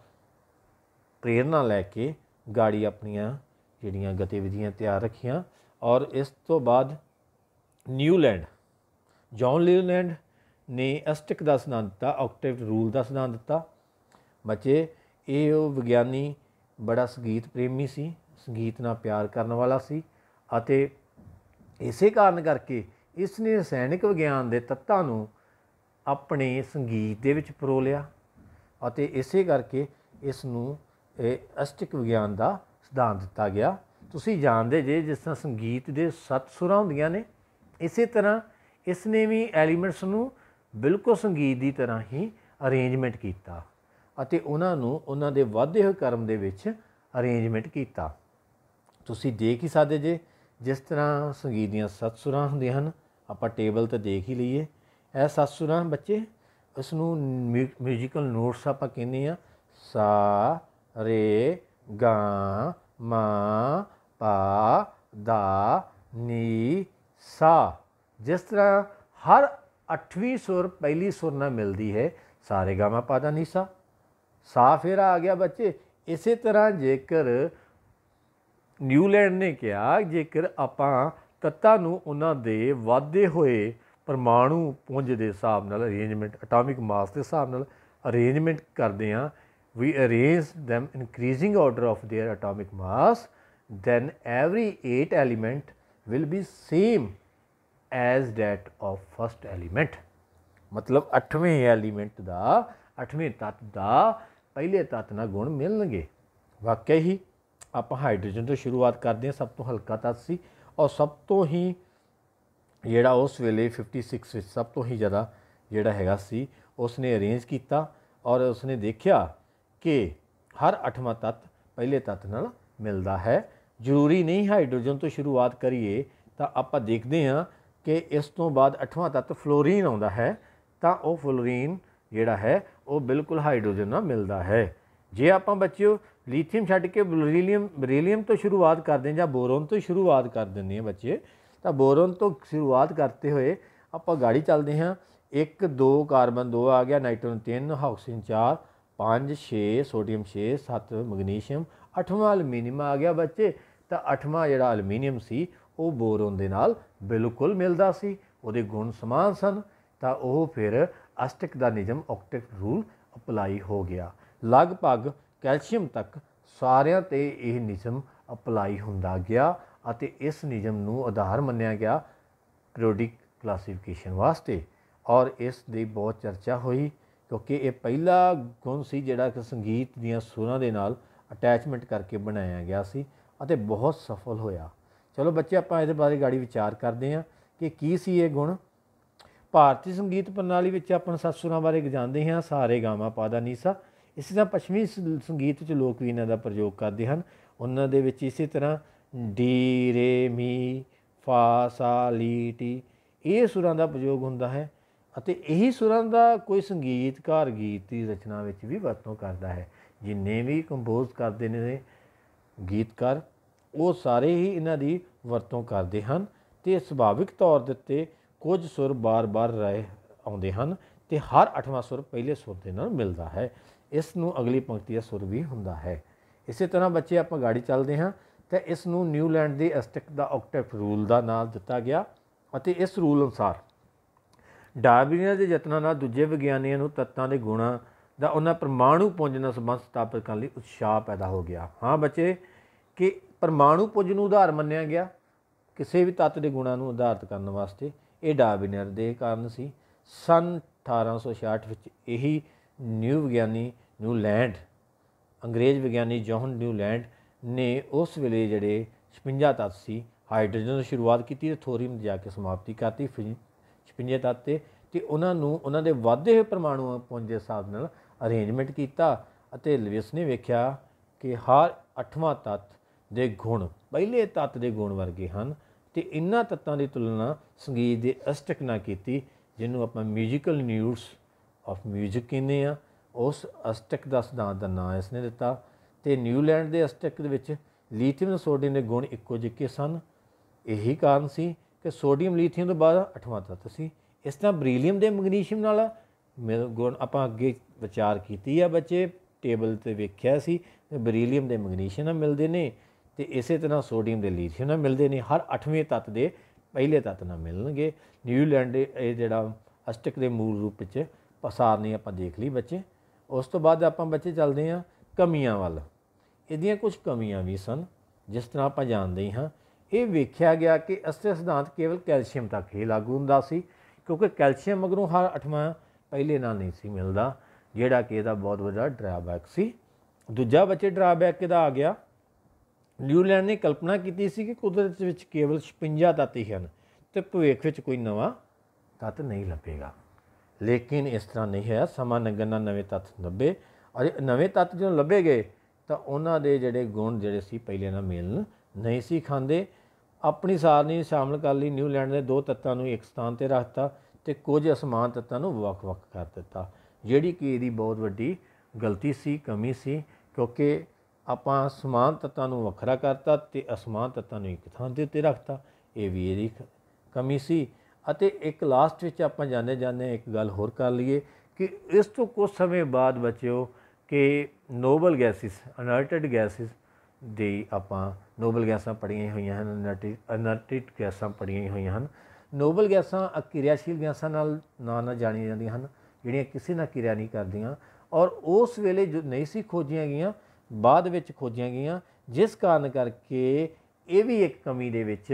ਪ੍ਰੇਰਣਾ ਲੈ ਕੇ ਗਾੜੀ ਆਪਣੀਆਂ ਜਿਹੜੀਆਂ ਗਤੀਵਿਧੀਆਂ ਤਿਆਰ ਰੱਖੀਆਂ ਔਰ ਇਸ ਤੋਂ ਬਾਅਦ ਨਿਊਲੈਂਡ ਜੌਨ ਲਿਊਲੈਂਡ ਨੇ ਐਸਟਿਕ ਦਾ ਸਿਧਾਂਤ ਦਿੱਤਾ ਆਕਟਿਵ ਰੂਲ ਦਾ ਸਿਧਾਂਤ ਦਿੱਤਾ ਬੱਚੇ ਇਹ ਉਹ ਵਿਗਿਆਨੀ ਬੜਾ ਸੰਗੀਤ ਪ੍ਰੇਮੀ ਸੀ ਸੰਗੀਤ ਨਾਲ ਪਿਆਰ ਕਰਨ ਵਾਲਾ ਸੀ ਅਤੇ ਇਸੇ ਕਾਰਨ ਕਰਕੇ ਇਸ ਨੇ ਰਸਾਇਣਿਕ ਵਿਗਿਆਨ ਦੇ ਤੱਤਾਂ ਨੂੰ ਆਪਣੇ ਸੰਗੀਤ ਦੇ ਵਿੱਚ ਪਰੋ ਲਿਆ ਅਤੇ ਇਸੇ ਕਰਕੇ ਇਸ ਨੂੰ ਅਸਟਿਕ ਵਿਗਿਆਨ ਦਾ ਸਿਧਾਂਤ ਦਿੱਤਾ ਗਿਆ ਤੁਸੀਂ ਜਾਣਦੇ ਜੇ ਜਿਸ ਤਰ੍ਹਾਂ ਸੰਗੀਤ ਦੇ ਸੱਤ ਸੁਰਾਂ ਹੁੰਦੀਆਂ ਨੇ ਇਸੇ ਤਰ੍ਹਾਂ ਇਸ ਨੇ ਵੀ ਐਲੀਮੈਂਟਸ ਨੂੰ ਬਿਲਕੁਲ ਸੰਗੀਤ ਦੀ ਤਰ੍ਹਾਂ ਹੀ ਅਰੇਂਜਮੈਂਟ ਕੀਤਾ ਅਤੇ ਉਹਨਾਂ ਨੂੰ ਉਹਨਾਂ ਦੇ ਵਾਧੇ ਹੋਏ ਕਰਮ ਦੇ ਵਿੱਚ ਅਰੇਂਜਮੈਂਟ ਕੀਤਾ ਤੁਸੀਂ ਦੇਖ ਹੀ ਸਕਦੇ ਜੇ ਜਿਸ ਤਰ੍ਹਾਂ ਸੰਗੀਤ ਦੀਆਂ ਸੱਤ ਸੁਰਾਂ ਹੁੰਦੀਆਂ ਹਨ ਆਪਾਂ ਟੇਬਲ ਤੇ ਦੇਖ ਹੀ ਲਈਏ ਇਹ ਸੁਰਾਂ ਬੱਚੇ ਇਸ ਨੂੰ ਮਿਊਜ਼ੀਕਲ ਨੋਟਸ ਆਪਾਂ ਕਹਿੰਦੇ ਆ ਸਾ ਰੇ ਗਾ ਮਾ ਪਾ ਦਾ ਨੀ ਸਾ ਜਿਸ ਤਰ੍ਹਾਂ ਹਰ 8ਵੀਂ ਸੁਰ ਪਹਿਲੀ ਸੁਰ ਨਾਲ ਮਿਲਦੀ ਹੈ ਸਾਰੇ ਪਾ ਦਾ ਨੀ ਸਾ ਫੇਰ ਆ ਗਿਆ ਬੱਚੇ ਇਸੇ ਤਰ੍ਹਾਂ ਜੇਕਰ ਨਿਊਲੈਂਡ ਨੇ ਕਿਹਾ ਜੇਕਰ ਆਪਾਂ ਤੱਤਾਂ ਨੂੰ ਉਹਨਾਂ ਦੇ ਵਾਧੇ ਹੋਏ ਪਰਮਾਣੂ ਪੁੰਜ ਦੇ ਹਿਸਾਬ ਨਾਲ ਅਰੇਂਜਮੈਂਟ ਐਟੋਮਿਕ ਮਾਸ ਦੇ ਹਿਸਾਬ ਨਾਲ ਅਰੇਂਜਮੈਂਟ ਕਰਦੇ ਆ we arrange them increasing order of their atomic mass then every 8 element will be same as that of first element ਮਤਲਬ 8ਵੇਂ ਐਲੀਮੈਂਟ ਦਾ 8ਵੇਂ ਤੱਤ ਦਾ ਪਹਿਲੇ ਤੱਤ ਨਾਲ ਗੁਣ ਮਿਲਣਗੇ ਵਾਕਿਆ ਹੀ ਆਪਾਂ ਹਾਈਡਰੋਜਨ ਤੋਂ ਸ਼ੁਰੂਆਤ ਕਰਦੇ ਹਾਂ ਸਭ ਤੋਂ ਹਲਕਾ ਤੱਤ ਸੀ ਔਰ ਸਭ ਤੋਂ ਹੀ ਜਿਹੜਾ ਉਸ ਵੇਲੇ 56 ਵਿੱਚ ਸਭ ਤੋਂ ਹੀ ਜ਼ਿਆਦਾ ਜਿਹੜਾ ਹੈਗਾ ਸੀ ਉਸ ਨੇ ਅਰੇਂਜ ਕੀਤਾ ਔਰ ਉਸ ਨੇ ਦੇਖਿਆ ਕਿ ਹਰ ਅਠਵਾਂ ਤੱਤ ਪਹਿਲੇ ਤੱਤ ਨਾਲ ਮਿਲਦਾ ਹੈ ਜ਼ਰੂਰੀ ਨਹੀਂ ਹਾਈਡਰੋਜਨ ਤੋਂ ਸ਼ੁਰੂਆਤ ਕਰੀਏ ਤਾਂ ਆਪਾਂ ਦੇਖਦੇ ਹਾਂ ਕਿ ਇਸ ਤੋਂ ਬਾਅਦ ਅਠਵਾਂ ਤੱਤ ਫਲੋਰੀਨ ਆਉਂਦਾ ਹੈ ਤਾਂ ਉਹ ਫਲੋਰੀਨ ਜਿਹੜਾ ਹੈ ਉਹ ਬਿਲਕੁਲ ਹਾਈਡਰੋਜਨ ਨਾਲ ਮਿਲਦਾ ਹੈ ਜੇ ਆਪਾਂ ਬੱਚਿਓ ਲੀਥੀਅਮ ਛੱਡ ਕੇ ਬਰੀਲੀਅਮ ਬਰੀਲੀਅਮ ਤੋਂ ਸ਼ੁਰੂਆਤ ਕਰਦੇ ਜਾਂ ਬੋਰੋਨ ਤੋਂ ਸ਼ੁਰੂਆਤ ਕਰ ਦਿੰਦੇ ਹਾਂ ਬੱਚੇ ਤਾਂ ਬੋਰਨ ਤੋਂ ਸ਼ੁਰੂਆਤ ਕਰਦੇ ਹੋਏ ਆਪਾਂ ਗਾੜੀ ਚੱਲਦੇ ਹਾਂ 1 2 ਕਾਰਬਨ 2 ਆ ਗਿਆ ਨਾਈਟ੍ਰੋਜਨ 3 ਆਕਸੀਜਨ 4 5 6 ਸੋਡੀਅਮ 6 7 ਮੈਗਨੀਸ਼ੀਅਮ 8ਵਾਂ ਅਲਮੀਨੀਅਮ ਆ ਗਿਆ ਬੱਚੇ ਤਾਂ 8ਵਾਂ ਜਿਹੜਾ ਅਲਮੀਨੀਅਮ ਸੀ ਉਹ ਬੋਰਨ ਦੇ ਨਾਲ ਬਿਲਕੁਲ ਮਿਲਦਾ ਸੀ ਉਹਦੇ ਗੁਣ ਸਮਾਨ ਸਨ ਤਾਂ ਉਹ ਫਿਰ ਅਸਟਿਕ ਦਾ ਨਿਯਮ ਆਕਟਿਕ ਰੂਲ ਅਪਲਾਈ ਹੋ ਗਿਆ ਲਗਭਗ ਕੈਲਸ਼ੀਅਮ ਤੱਕ ਸਾਰਿਆਂ ਤੇ ਇਹ ਨਿਯਮ ਅਪਲਾਈ ਹੁੰਦਾ ਗਿਆ ਅਤੇ ਇਸ ਨਿਯਮ ਨੂੰ ਆਧਾਰ ਮੰਨਿਆ ਗਿਆ ਪੀਰੀਓਡਿਕ ਕਲਾਸੀਫਿਕੇਸ਼ਨ ਵਾਸਤੇ ਔਰ ਇਸ ਦੀ ਬਹੁਤ ਚਰਚਾ ਹੋਈ ਕਿਉਂਕਿ ਇਹ ਪਹਿਲਾ ਗੁਣ ਸੀ ਜਿਹੜਾ ਕਿ ਸੰਗੀਤ ਦੀਆਂ ਸੁਰਾਂ ਦੇ ਨਾਲ ਅਟੈਚਮੈਂਟ ਕਰਕੇ ਬਣਾਇਆ ਗਿਆ ਸੀ ਅਤੇ ਬਹੁਤ ਸਫਲ ਹੋਇਆ ਚਲੋ ਬੱਚੇ ਆਪਾਂ ਇਹਦੇ ਬਾਰੇ ਗਾੜੀ ਵਿਚਾਰ ਕਰਦੇ ਹਾਂ ਕਿ ਕੀ ਸੀ ਇਹ ਗੁਣ ਭਾਰਤੀ ਸੰਗੀਤ ਪ੍ਰਣਾਲੀ ਵਿੱਚ ਆਪਾਂ ਸੱਤ ਸੁਰਾਂ ਬਾਰੇ ਜਾਣਦੇ ਹਾਂ ਸਾਰੇ ਗਾਵਾਂ ਪਾਦਾ ਨੀਸਾ ਇਸੇ ਤਰ੍ਹਾਂ ਪੱਛਮੀ ਸੰਗੀਤ ਵਿੱਚ ਲੋਕ ਵੀ ਇਹਨਾਂ ਦਾ ਪ੍ਰਯੋਗ ਕਰਦੇ ਹਨ ਉਹਨਾਂ ਦੇ ਵਿੱਚ ਇਸੇ ਤਰ੍ਹਾਂ ਡੀ ਰੇ ਮੀ ਫਾ ਸਾ ਲੀ ਟੀ ਇਹ ਸੁਰਾਂ ਦਾ ਪ੍ਰਯੋਗ ਹੁੰਦਾ ਹੈ ਅਤੇ ਇਹੀ ਸੁਰਾਂ ਦਾ ਕੋਈ ਸੰਗੀਤਕਾਰ ਗੀਤ ਦੀ ਰਚਨਾ ਵਿੱਚ ਵੀ ਵਰਤੋਂ ਕਰਦਾ ਹੈ ਜਿੰਨੇ ਵੀ ਕੰਪੋਜ਼ ਕਰਦੇ ਨੇ ਗੀਤਕਾਰ ਉਹ ਸਾਰੇ ਹੀ ਇਹਨਾਂ ਦੀ ਵਰਤੋਂ ਕਰਦੇ ਹਨ ਤੇ ਸੁਭਾਵਿਕ ਤੌਰ ਦੇ ਉੱਤੇ ਕੁਝ ਸੁਰ ਬਾਰ-ਬਾਰ ਰਹੇ ਆਉਂਦੇ ਹਨ ਤੇ ਹਰ 8ਵਾਂ ਸੁਰ ਪਹਿਲੇ ਸੁਰ ਦੇ ਨਾਲ ਮਿਲਦਾ ਹੈ ਇਸ ਨੂੰ ਅਗਲੀ ਪੰਕਤੀ ਦਾ ਸੁਰ ਵੀ ਹੁੰਦਾ ਹੈ ਇਸੇ ਤਰ੍ਹਾਂ ਬੱਚੇ ਆਪਾਂ ਗਾੜੀ ਚੱਲਦੇ ਹਾਂ ਤੇ ਇਸ ਨੂੰ ਨਿਊਲੈਂਡ ਦੇ ਐਸਟਿਕ ਦਾ ਆਕਟੇਟ ਰੂਲ ਦਾ ਨਾਮ ਦਿੱਤਾ ਗਿਆ ਅਤੇ ਇਸ ਰੂਲ ਅਨੁਸਾਰ ਡਾਰਵਿਨ ਦੇ ਯਤਨਾਂ ਨਾਲ ਦੂਜੇ ਵਿਗਿਆਨੀਆਂ ਨੂੰ ਤੱਤਾਂ ਦੇ ਗੁਣਾਂ ਦਾ ਉਹਨਾਂ ਪਰਮਾਣੂ ਪੁੰਜ ਨਾਲ ਸੰਬੰਧ ਸਥਾਪਿਤ ਕਰਨ ਲਈ ਉਤਸ਼ਾਹ ਪੈਦਾ ਹੋ ਗਿਆ ਹਾਂ ਬੱਚੇ ਕਿ ਪਰਮਾਣੂ ਪੁੰਜ ਨੂੰ ਆਧਾਰ ਮੰਨਿਆ ਗਿਆ ਕਿਸੇ ਵੀ ਤੱਤ ਦੇ ਗੁਣਾਂ ਨੂੰ ਆਧਾਰਿਤ ਕਰਨ ਵਾਸਤੇ ਇਹ ਡਾਰਵਿਨਰ ਦੇ ਕਾਰਨ ਸੀ ਸਨ 1866 ਵਿੱਚ ਇਹੀ ਨਿਊ ਵਿਗਿਆਨੀ ਨਿਊ ਲੈਂਡ ਅੰਗਰੇਜ਼ ਵਿਗਿਆਨੀ ਜੌਹਨ ਨਿਊਲੈਂਡ ਨੇ ਉਸ ਵੇਲੇ ਜਿਹੜੇ 56 ਤੱਤ ਸੀ ਹਾਈਡਰੋਜਨ ਤੋਂ ਸ਼ੁਰੂਆਤ ਕੀਤੀ ਤੇ ਥੋਰੀਅਮ ਤੇ ਜਾ ਕੇ ਸਮਾਪਤੀ ਕਰਤੀ 56 ਤੱਤ ਤੇ ਤੇ ਉਹਨਾਂ ਨੂੰ ਉਹਨਾਂ ਦੇ ਵਾਧੇ ਹੋਏ ਪਰਮਾਣੂਆਂ ਪੁੰਜ ਦੇ ਹਿਸਾਬ ਨਾਲ ਅਰੇਂਜਮੈਂਟ ਕੀਤਾ ਅਤੇ ਲਿਵਿਸ ਨੇ ਵੇਖਿਆ ਕਿ ਹਰ 8ਵਾਂ ਤੱਤ ਦੇ ਗੁਣ ਪਹਿਲੇ ਤੱਤ ਦੇ ਗੁਣ ਵਰਗੇ ਹਨ ਤੇ ਇਨ੍ਹਾਂ ਤੱਤਾਂ ਦੀ ਤੁਲਨਾ ਸੰਗੀਤ ਦੇ ਅਸਟਕ ਨਾਲ ਕੀਤੀ ਜਿਹਨੂੰ ਆਪਾਂ ਮਿਊਜ਼ੀਕਲ ਨਿਊਡਸ ਆਫ 뮤직 ਕਹਿੰਦੇ ਆ ਉਸ ਅਸਟਿਕ ਦਾ ਸਿਧਾਂਤ ਦਾ ਨਾਂ ਇਸ ਨੇ ਦਿੱਤਾ ਤੇ ਨਿਊਲੈਂਡ ਦੇ ਅਸਟਿਕ ਦੇ ਵਿੱਚ ਲੀਥੀਅਮ ਤੇ ਸੋਡੀਅਮ ਦੇ ਗੁਣ ਇੱਕੋ ਜਿਹੇ ਸਨ ਇਹੀ ਕਾਰਨ ਸੀ ਕਿ ਸੋਡੀਅਮ ਲੀਥੀਅਮ ਤੋਂ ਬਾਅਦ ਅਠਵਾਂ ਤੱਤ ਸੀ ਇਸ ਤਰ੍ਹਾਂ ਬਰੀਲੀਅਮ ਦੇ ਮੈਗਨੀਸ਼ੀਅਮ ਨਾਲ ਗੁਣ ਆਪਾਂ ਅੱਗੇ ਵਿਚਾਰ ਕੀਤੀ ਆ ਬੱਚੇ ਟੇਬਲ ਤੇ ਵੇਖਿਆ ਸੀ ਬਰੀਲੀਅਮ ਦੇ ਮੈਗਨੀਸ਼ੀਅਮ ਨਾਲ ਮਿਲਦੇ ਨੇ ਤੇ ਇਸੇ ਤਰ੍ਹਾਂ ਸੋਡੀਅਮ ਦੇ ਲੀਥੀਅਮ ਨਾਲ ਮਿਲਦੇ ਨੇ ਹਰ ਅਠਵੇਂ ਤੱਤ ਦੇ ਪਹਿਲੇ ਤੱਤ ਨਾਲ ਮਿਲਣਗੇ ਨਿਊਲੈਂਡ ਇਹ ਜਿਹੜਾ ਅਸਟਿਕ ਦੇ ਮੂਲ ਰੂਪ ਵਿੱਚ ਪਸਾਰ ਨਹੀਂ ਆਪਾਂ ਦੇਖ ਲਈ ਬੱਚੇ ਉਸ ਤੋਂ ਬਾਅਦ ਆਪਾਂ ਬੱਚੇ ਚੱਲਦੇ ਹਾਂ ਕਮੀਆਂ ਵੱਲ ਇਹਦੀਆਂ ਕੁਝ ਕਮੀਆਂ ਵੀ ਸਨ ਜਿਸ ਤਰ੍ਹਾਂ ਆਪਾਂ ਜਾਣਦੇ ਹਾਂ ਇਹ ਵੇਖਿਆ ਗਿਆ ਕਿ ਅਸਲ ਸਿਧਾਂਤ ਕੇਵਲ ਕੈਲਸ਼ੀਅਮ ਤੱਕ ਹੀ ਲਾਗੂ ਹੁੰਦਾ ਸੀ ਕਿਉਂਕਿ ਕੈਲਸ਼ੀਅਮ ਮਗਰੋਂ ਹਰ ਅਠਵਾਂ ਪਹਿਲੇ ਨਾਲ ਨਹੀਂ ਸੀ ਮਿਲਦਾ ਜਿਹੜਾ ਕਿ ਇਹਦਾ ਬਹੁਤ ਵੱਡਾ ਡਰਾਬੈਕ ਸੀ ਦੂਜਾ ਬੱਚੇ ਡਰਾਬੈਕ ਕਿਹਦਾ ਆ ਗਿਆ ਨਿਊਲੈਂਡ ਨੇ ਕਲਪਨਾ ਕੀਤੀ ਸੀ ਕਿ ਕੁਦਰਤ ਵਿੱਚ ਕੇਵਲ 56 ਤੱਤ ਹੀ ਹਨ ਤੇ ਭਵਿੱਖ ਵਿੱਚ ਕੋਈ ਨਵਾਂ ਤੱਤ ਨਹੀਂ ਲੱਭੇਗਾ ਲੇਕਿਨ ਇਸ ਤਰ੍ਹਾਂ ਨਹੀਂ ਹੋਇਆ ਸਮਾਂ ਲੰਘਣ ਨਵੇਂ ਤੱਤ ਲੱਭੇ ਔਰ ਨਵੇਂ ਤੱਤ ਜਦੋਂ ਲੱਭੇ ਗਏ ਤਾਂ ਉਹਨਾਂ ਦੇ ਜਿਹੜੇ ਗੁਣ ਜਿਹੜੇ ਸੀ ਪਹਿਲੇ ਨਾਲ ਮੇਲ ਨਹੀਂ ਸੀ ਖਾਂਦੇ ਆਪਣੀ ਸਾਰਨੀ ਸ਼ਾਮਲ ਕਰ ਲਈ ਨਿਊਜ਼ੀਲੈਂਡ ਦੇ ਦੋ ਤੱਤਾਂ ਨੂੰ ਇੱਕ ਸਥਾਨ ਤੇ ਰੱਖਤਾ ਤੇ ਕੁਝ ਅਸਮਾਨ ਤੱਤਾਂ ਨੂੰ ਵੱਖ-ਵੱਖ ਕਰ ਦਿੱਤਾ ਜਿਹੜੀ ਕਿ ਇਹਦੀ ਬਹੁਤ ਵੱਡੀ ਗਲਤੀ ਸੀ ਕਮੀ ਸੀ ਕਿਉਂਕਿ ਆਪਾਂ ਸਮਾਨ ਤੱਤਾਂ ਨੂੰ ਵੱਖਰਾ ਕਰਤਾ ਤੇ ਅਸਮਾਨ ਤੱਤਾਂ ਨੂੰ ਇੱਕ ਥਾਂ ਤੇ ਰੱਖਤਾ ਇਹ ਵੀ ਇਹਦੀ ਕਮੀ ਸੀ ਅਤੇ ਇੱਕ ਲਾਸਟ ਵਿੱਚ ਆਪਾਂ ਜਾਣੇ ਜਾਣੇ ਇੱਕ ਗੱਲ ਹੋਰ ਕਰ ਲਈਏ ਕਿ ਇਸ ਤੋਂ ਕੁਝ ਸਮੇਂ ਬਾਅਦ ਬੱਚਿਓ ਕਿ ਨੋਬਲ ਗੈਸਿਸ ਅਨਰਟਡ ਗੈਸਿਸ ਦੇ ਆਪਾਂ ਨੋਬਲ ਗੈਸਾਂ ਪੜੀਆਂ ਹੋਈਆਂ ਹਨ ਅਨਰਟਡ ਗੈਸਾਂ ਪੜੀਆਂ ਹੋਈਆਂ ਹਨ ਨੋਬਲ ਗੈਸਾਂ ਅਕਿਰਿਆਸ਼ੀਲ ਗੈਸਾਂ ਨਾਲ ਨਾ ਨਾ ਜਾਣੀਆਂ ਜਾਂਦੀਆਂ ਹਨ ਜਿਹੜੀਆਂ ਕਿਸੇ ਨਾਲ ਕਿਰਿਆ ਨਹੀਂ ਕਰਦੀਆਂ ਔਰ ਉਸ ਵੇਲੇ ਜੋ ਨਹੀਂ ਸੀ ਖੋਜੀਆਂ ਗਈਆਂ ਬਾਅਦ ਵਿੱਚ ਖੋਜੀਆਂ ਗਈਆਂ ਜਿਸ ਕਾਰਨ ਕਰਕੇ ਇਹ ਵੀ ਇੱਕ ਕਮੀ ਦੇ ਵਿੱਚ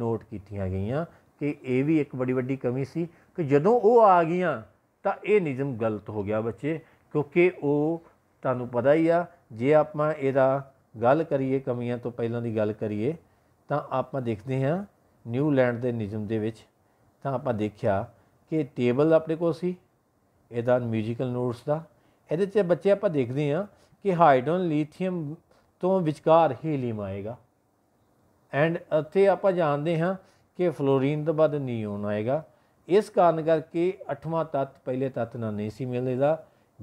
ਨੋਟ ਕੀਤੀਆਂ ਗਈਆਂ ਕਿ ਇਹ ਵੀ ਇੱਕ ਬੜੀ ਵੱਡੀ ਕਮੀ ਸੀ ਕਿ ਜਦੋਂ ਉਹ ਆ ਗਈਆਂ ਤਾਂ ਇਹ ਨਿਯਮ ਗਲਤ ਹੋ ਗਿਆ ਬੱਚੇ ਕਿਉਂਕਿ ਉਹ ਤੁਹਾਨੂੰ ਪਤਾ ਹੀ ਆ ਜੇ ਆਪਾਂ ਇਹਦਾ ਗੱਲ ਕਰੀਏ ਕਮੀਆਂ ਤੋਂ ਪਹਿਲਾਂ ਦੀ ਗੱਲ ਕਰੀਏ ਤਾਂ ਆਪਾਂ ਦੇਖਦੇ ਹਾਂ ਨਿਊਲੈਂਡ ਦੇ ਨਿਯਮ ਦੇ ਵਿੱਚ ਤਾਂ ਆਪਾਂ ਦੇਖਿਆ ਕਿ ਟੇਬਲ ਆਪਣੇ ਕੋਲ ਸੀ ਇਹਦਾ ਮਿਊਜ਼ੀਕਲ ਨੋਟਸ ਦਾ ਇਹਦੇ 'ਚ ਬੱਚੇ ਆਪਾਂ ਦੇਖਦੇ ਹਾਂ ਕਿ ਹਾਈਡਰੋਨ ਲੀਥੀਅਮ ਤੋਂ ਵਿਚਕਾਰ ਹੀਲੀਅਮ ਆਏਗਾ ਐਂਡ ਇੱਥੇ ਆਪਾਂ ਜਾਣਦੇ ਹਾਂ ਕਿ ਫਲੋਰੀਨ ਤੋਂ ਬਾਅਦ ਨੀਓਨ ਆਏਗਾ ਇਸ ਕਾਰਨ ਕਰਕੇ ਅਠਵਾਂ ਤੱਤ ਪਹਿਲੇ ਤੱਤ ਨਾਲ ਨਹੀਂ ਸੀ ਮਿਲਦਾ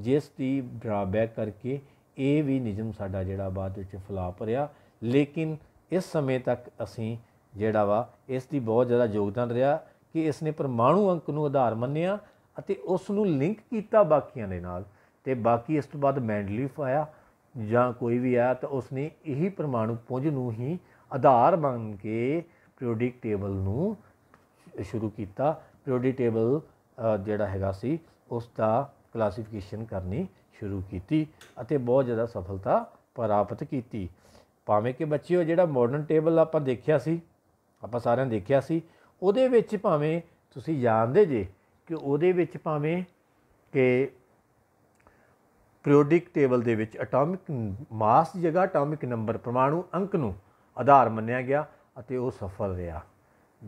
ਜਿਸ ਦੀ ਡਰਾਬੈਕ ਕਰਕੇ ਇਹ ਵੀ ਨਿਯਮ ਸਾਡਾ ਜਿਹੜਾ ਬਾਅਦ ਵਿੱਚ ਫਲਾਪ ਰਿਹਾ ਲੇਕਿਨ ਇਸ ਸਮੇਂ ਤੱਕ ਅਸੀਂ ਜਿਹੜਾ ਵਾ ਇਸ ਦੀ ਬਹੁਤ ਜ਼ਿਆਦਾ ਯੋਗਦਾਨ ਰਿਹਾ ਕਿ ਇਸ ਨੇ ਪਰਮਾਣੂ ਅੰਕ ਨੂੰ ਆਧਾਰ ਮੰਨਿਆ ਅਤੇ ਉਸ ਨੂੰ ਲਿੰਕ ਕੀਤਾ ਬਾਕੀਆਂ ਦੇ ਨਾਲ ਤੇ ਬਾਕੀ ਇਸ ਤੋਂ ਬਾਅਦ ਮੈਂਡਲੀਫ ਆਇਆ ਜਾਂ ਕੋਈ ਵੀ ਆਇਆ ਤਾਂ ਉਸ ਨੇ ਇਹੀ ਪਰਮਾਣੂ ਪੁੰਜ ਨੂੰ ਹੀ ਆਧਾਰ ਮੰਨ ਕੇ ਪੀਰੀਓਡਿਕ ਟੇਬਲ ਨੂੰ ਸ਼ੁਰੂ ਕੀਤਾ ਪੀਰੀਓਡਿਕ ਟੇਬਲ ਜਿਹੜਾ ਹੈਗਾ ਸੀ ਉਸ ਦਾ ਕਲਾਸੀਫਿਕੇਸ਼ਨ ਕਰਨੀ ਸ਼ੁਰੂ ਕੀਤੀ ਅਤੇ ਬਹੁਤ ਜ਼ਿਆਦਾ ਸਫਲਤਾ ਪ੍ਰਾਪਤ ਕੀਤੀ ਭਾਵੇਂ ਕਿ ਬੱਚਿਓ ਜਿਹੜਾ ਮਾਡਰਨ ਟੇਬਲ ਆਪਾਂ ਦੇਖਿਆ ਸੀ ਆਪਾਂ ਸਾਰਿਆਂ ਦੇਖਿਆ ਸੀ ਉਹਦੇ ਵਿੱਚ ਭਾਵੇਂ ਤੁਸੀਂ ਜਾਣਦੇ ਜੇ ਕਿ ਉਹਦੇ ਵਿੱਚ ਭਾਵੇਂ ਕਿ ਪੀਰੀਓਡਿਕ ਟੇਬਲ ਦੇ ਵਿੱਚ ਐਟੋਮਿਕ ਮਾਸ ਦੀ ਜਗ੍ਹਾ ਐਟੋਮਿਕ ਨੰਬਰ ਪਰਮਾਣੂ ਅੰਕ ਨੂੰ ਆਧਾਰ ਮੰਨਿਆ ਗਿਆ ਅਤੇ ਉਹ ਸਫਲ ਰਿਹਾ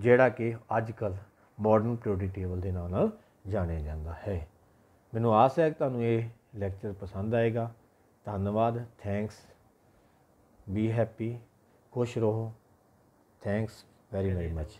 ਜਿਹੜਾ ਕਿ ਅੱਜ ਕੱਲ ਮਾਡਰਨ ਪੀਰੀਓਡਿਕ ਟੇਬਲ ਦੇ ਨਾਮ ਨਾਲ ਜਾਣਿਆ ਜਾਂਦਾ ਹੈ ਮੈਨੂੰ ਆਸ ਹੈ ਕਿ ਤੁਹਾਨੂੰ ਇਹ ਲੈਕਚਰ ਪਸੰਦ ਆਏਗਾ ਧੰਨਵਾਦ ਥੈਂਕਸ ਬੀ ਹੈਪੀ ਖੁਸ਼ ਰਹੋ ਥੈਂਕਸ ਵੈਰੀ ਵੈਰੀ ਮੱਚ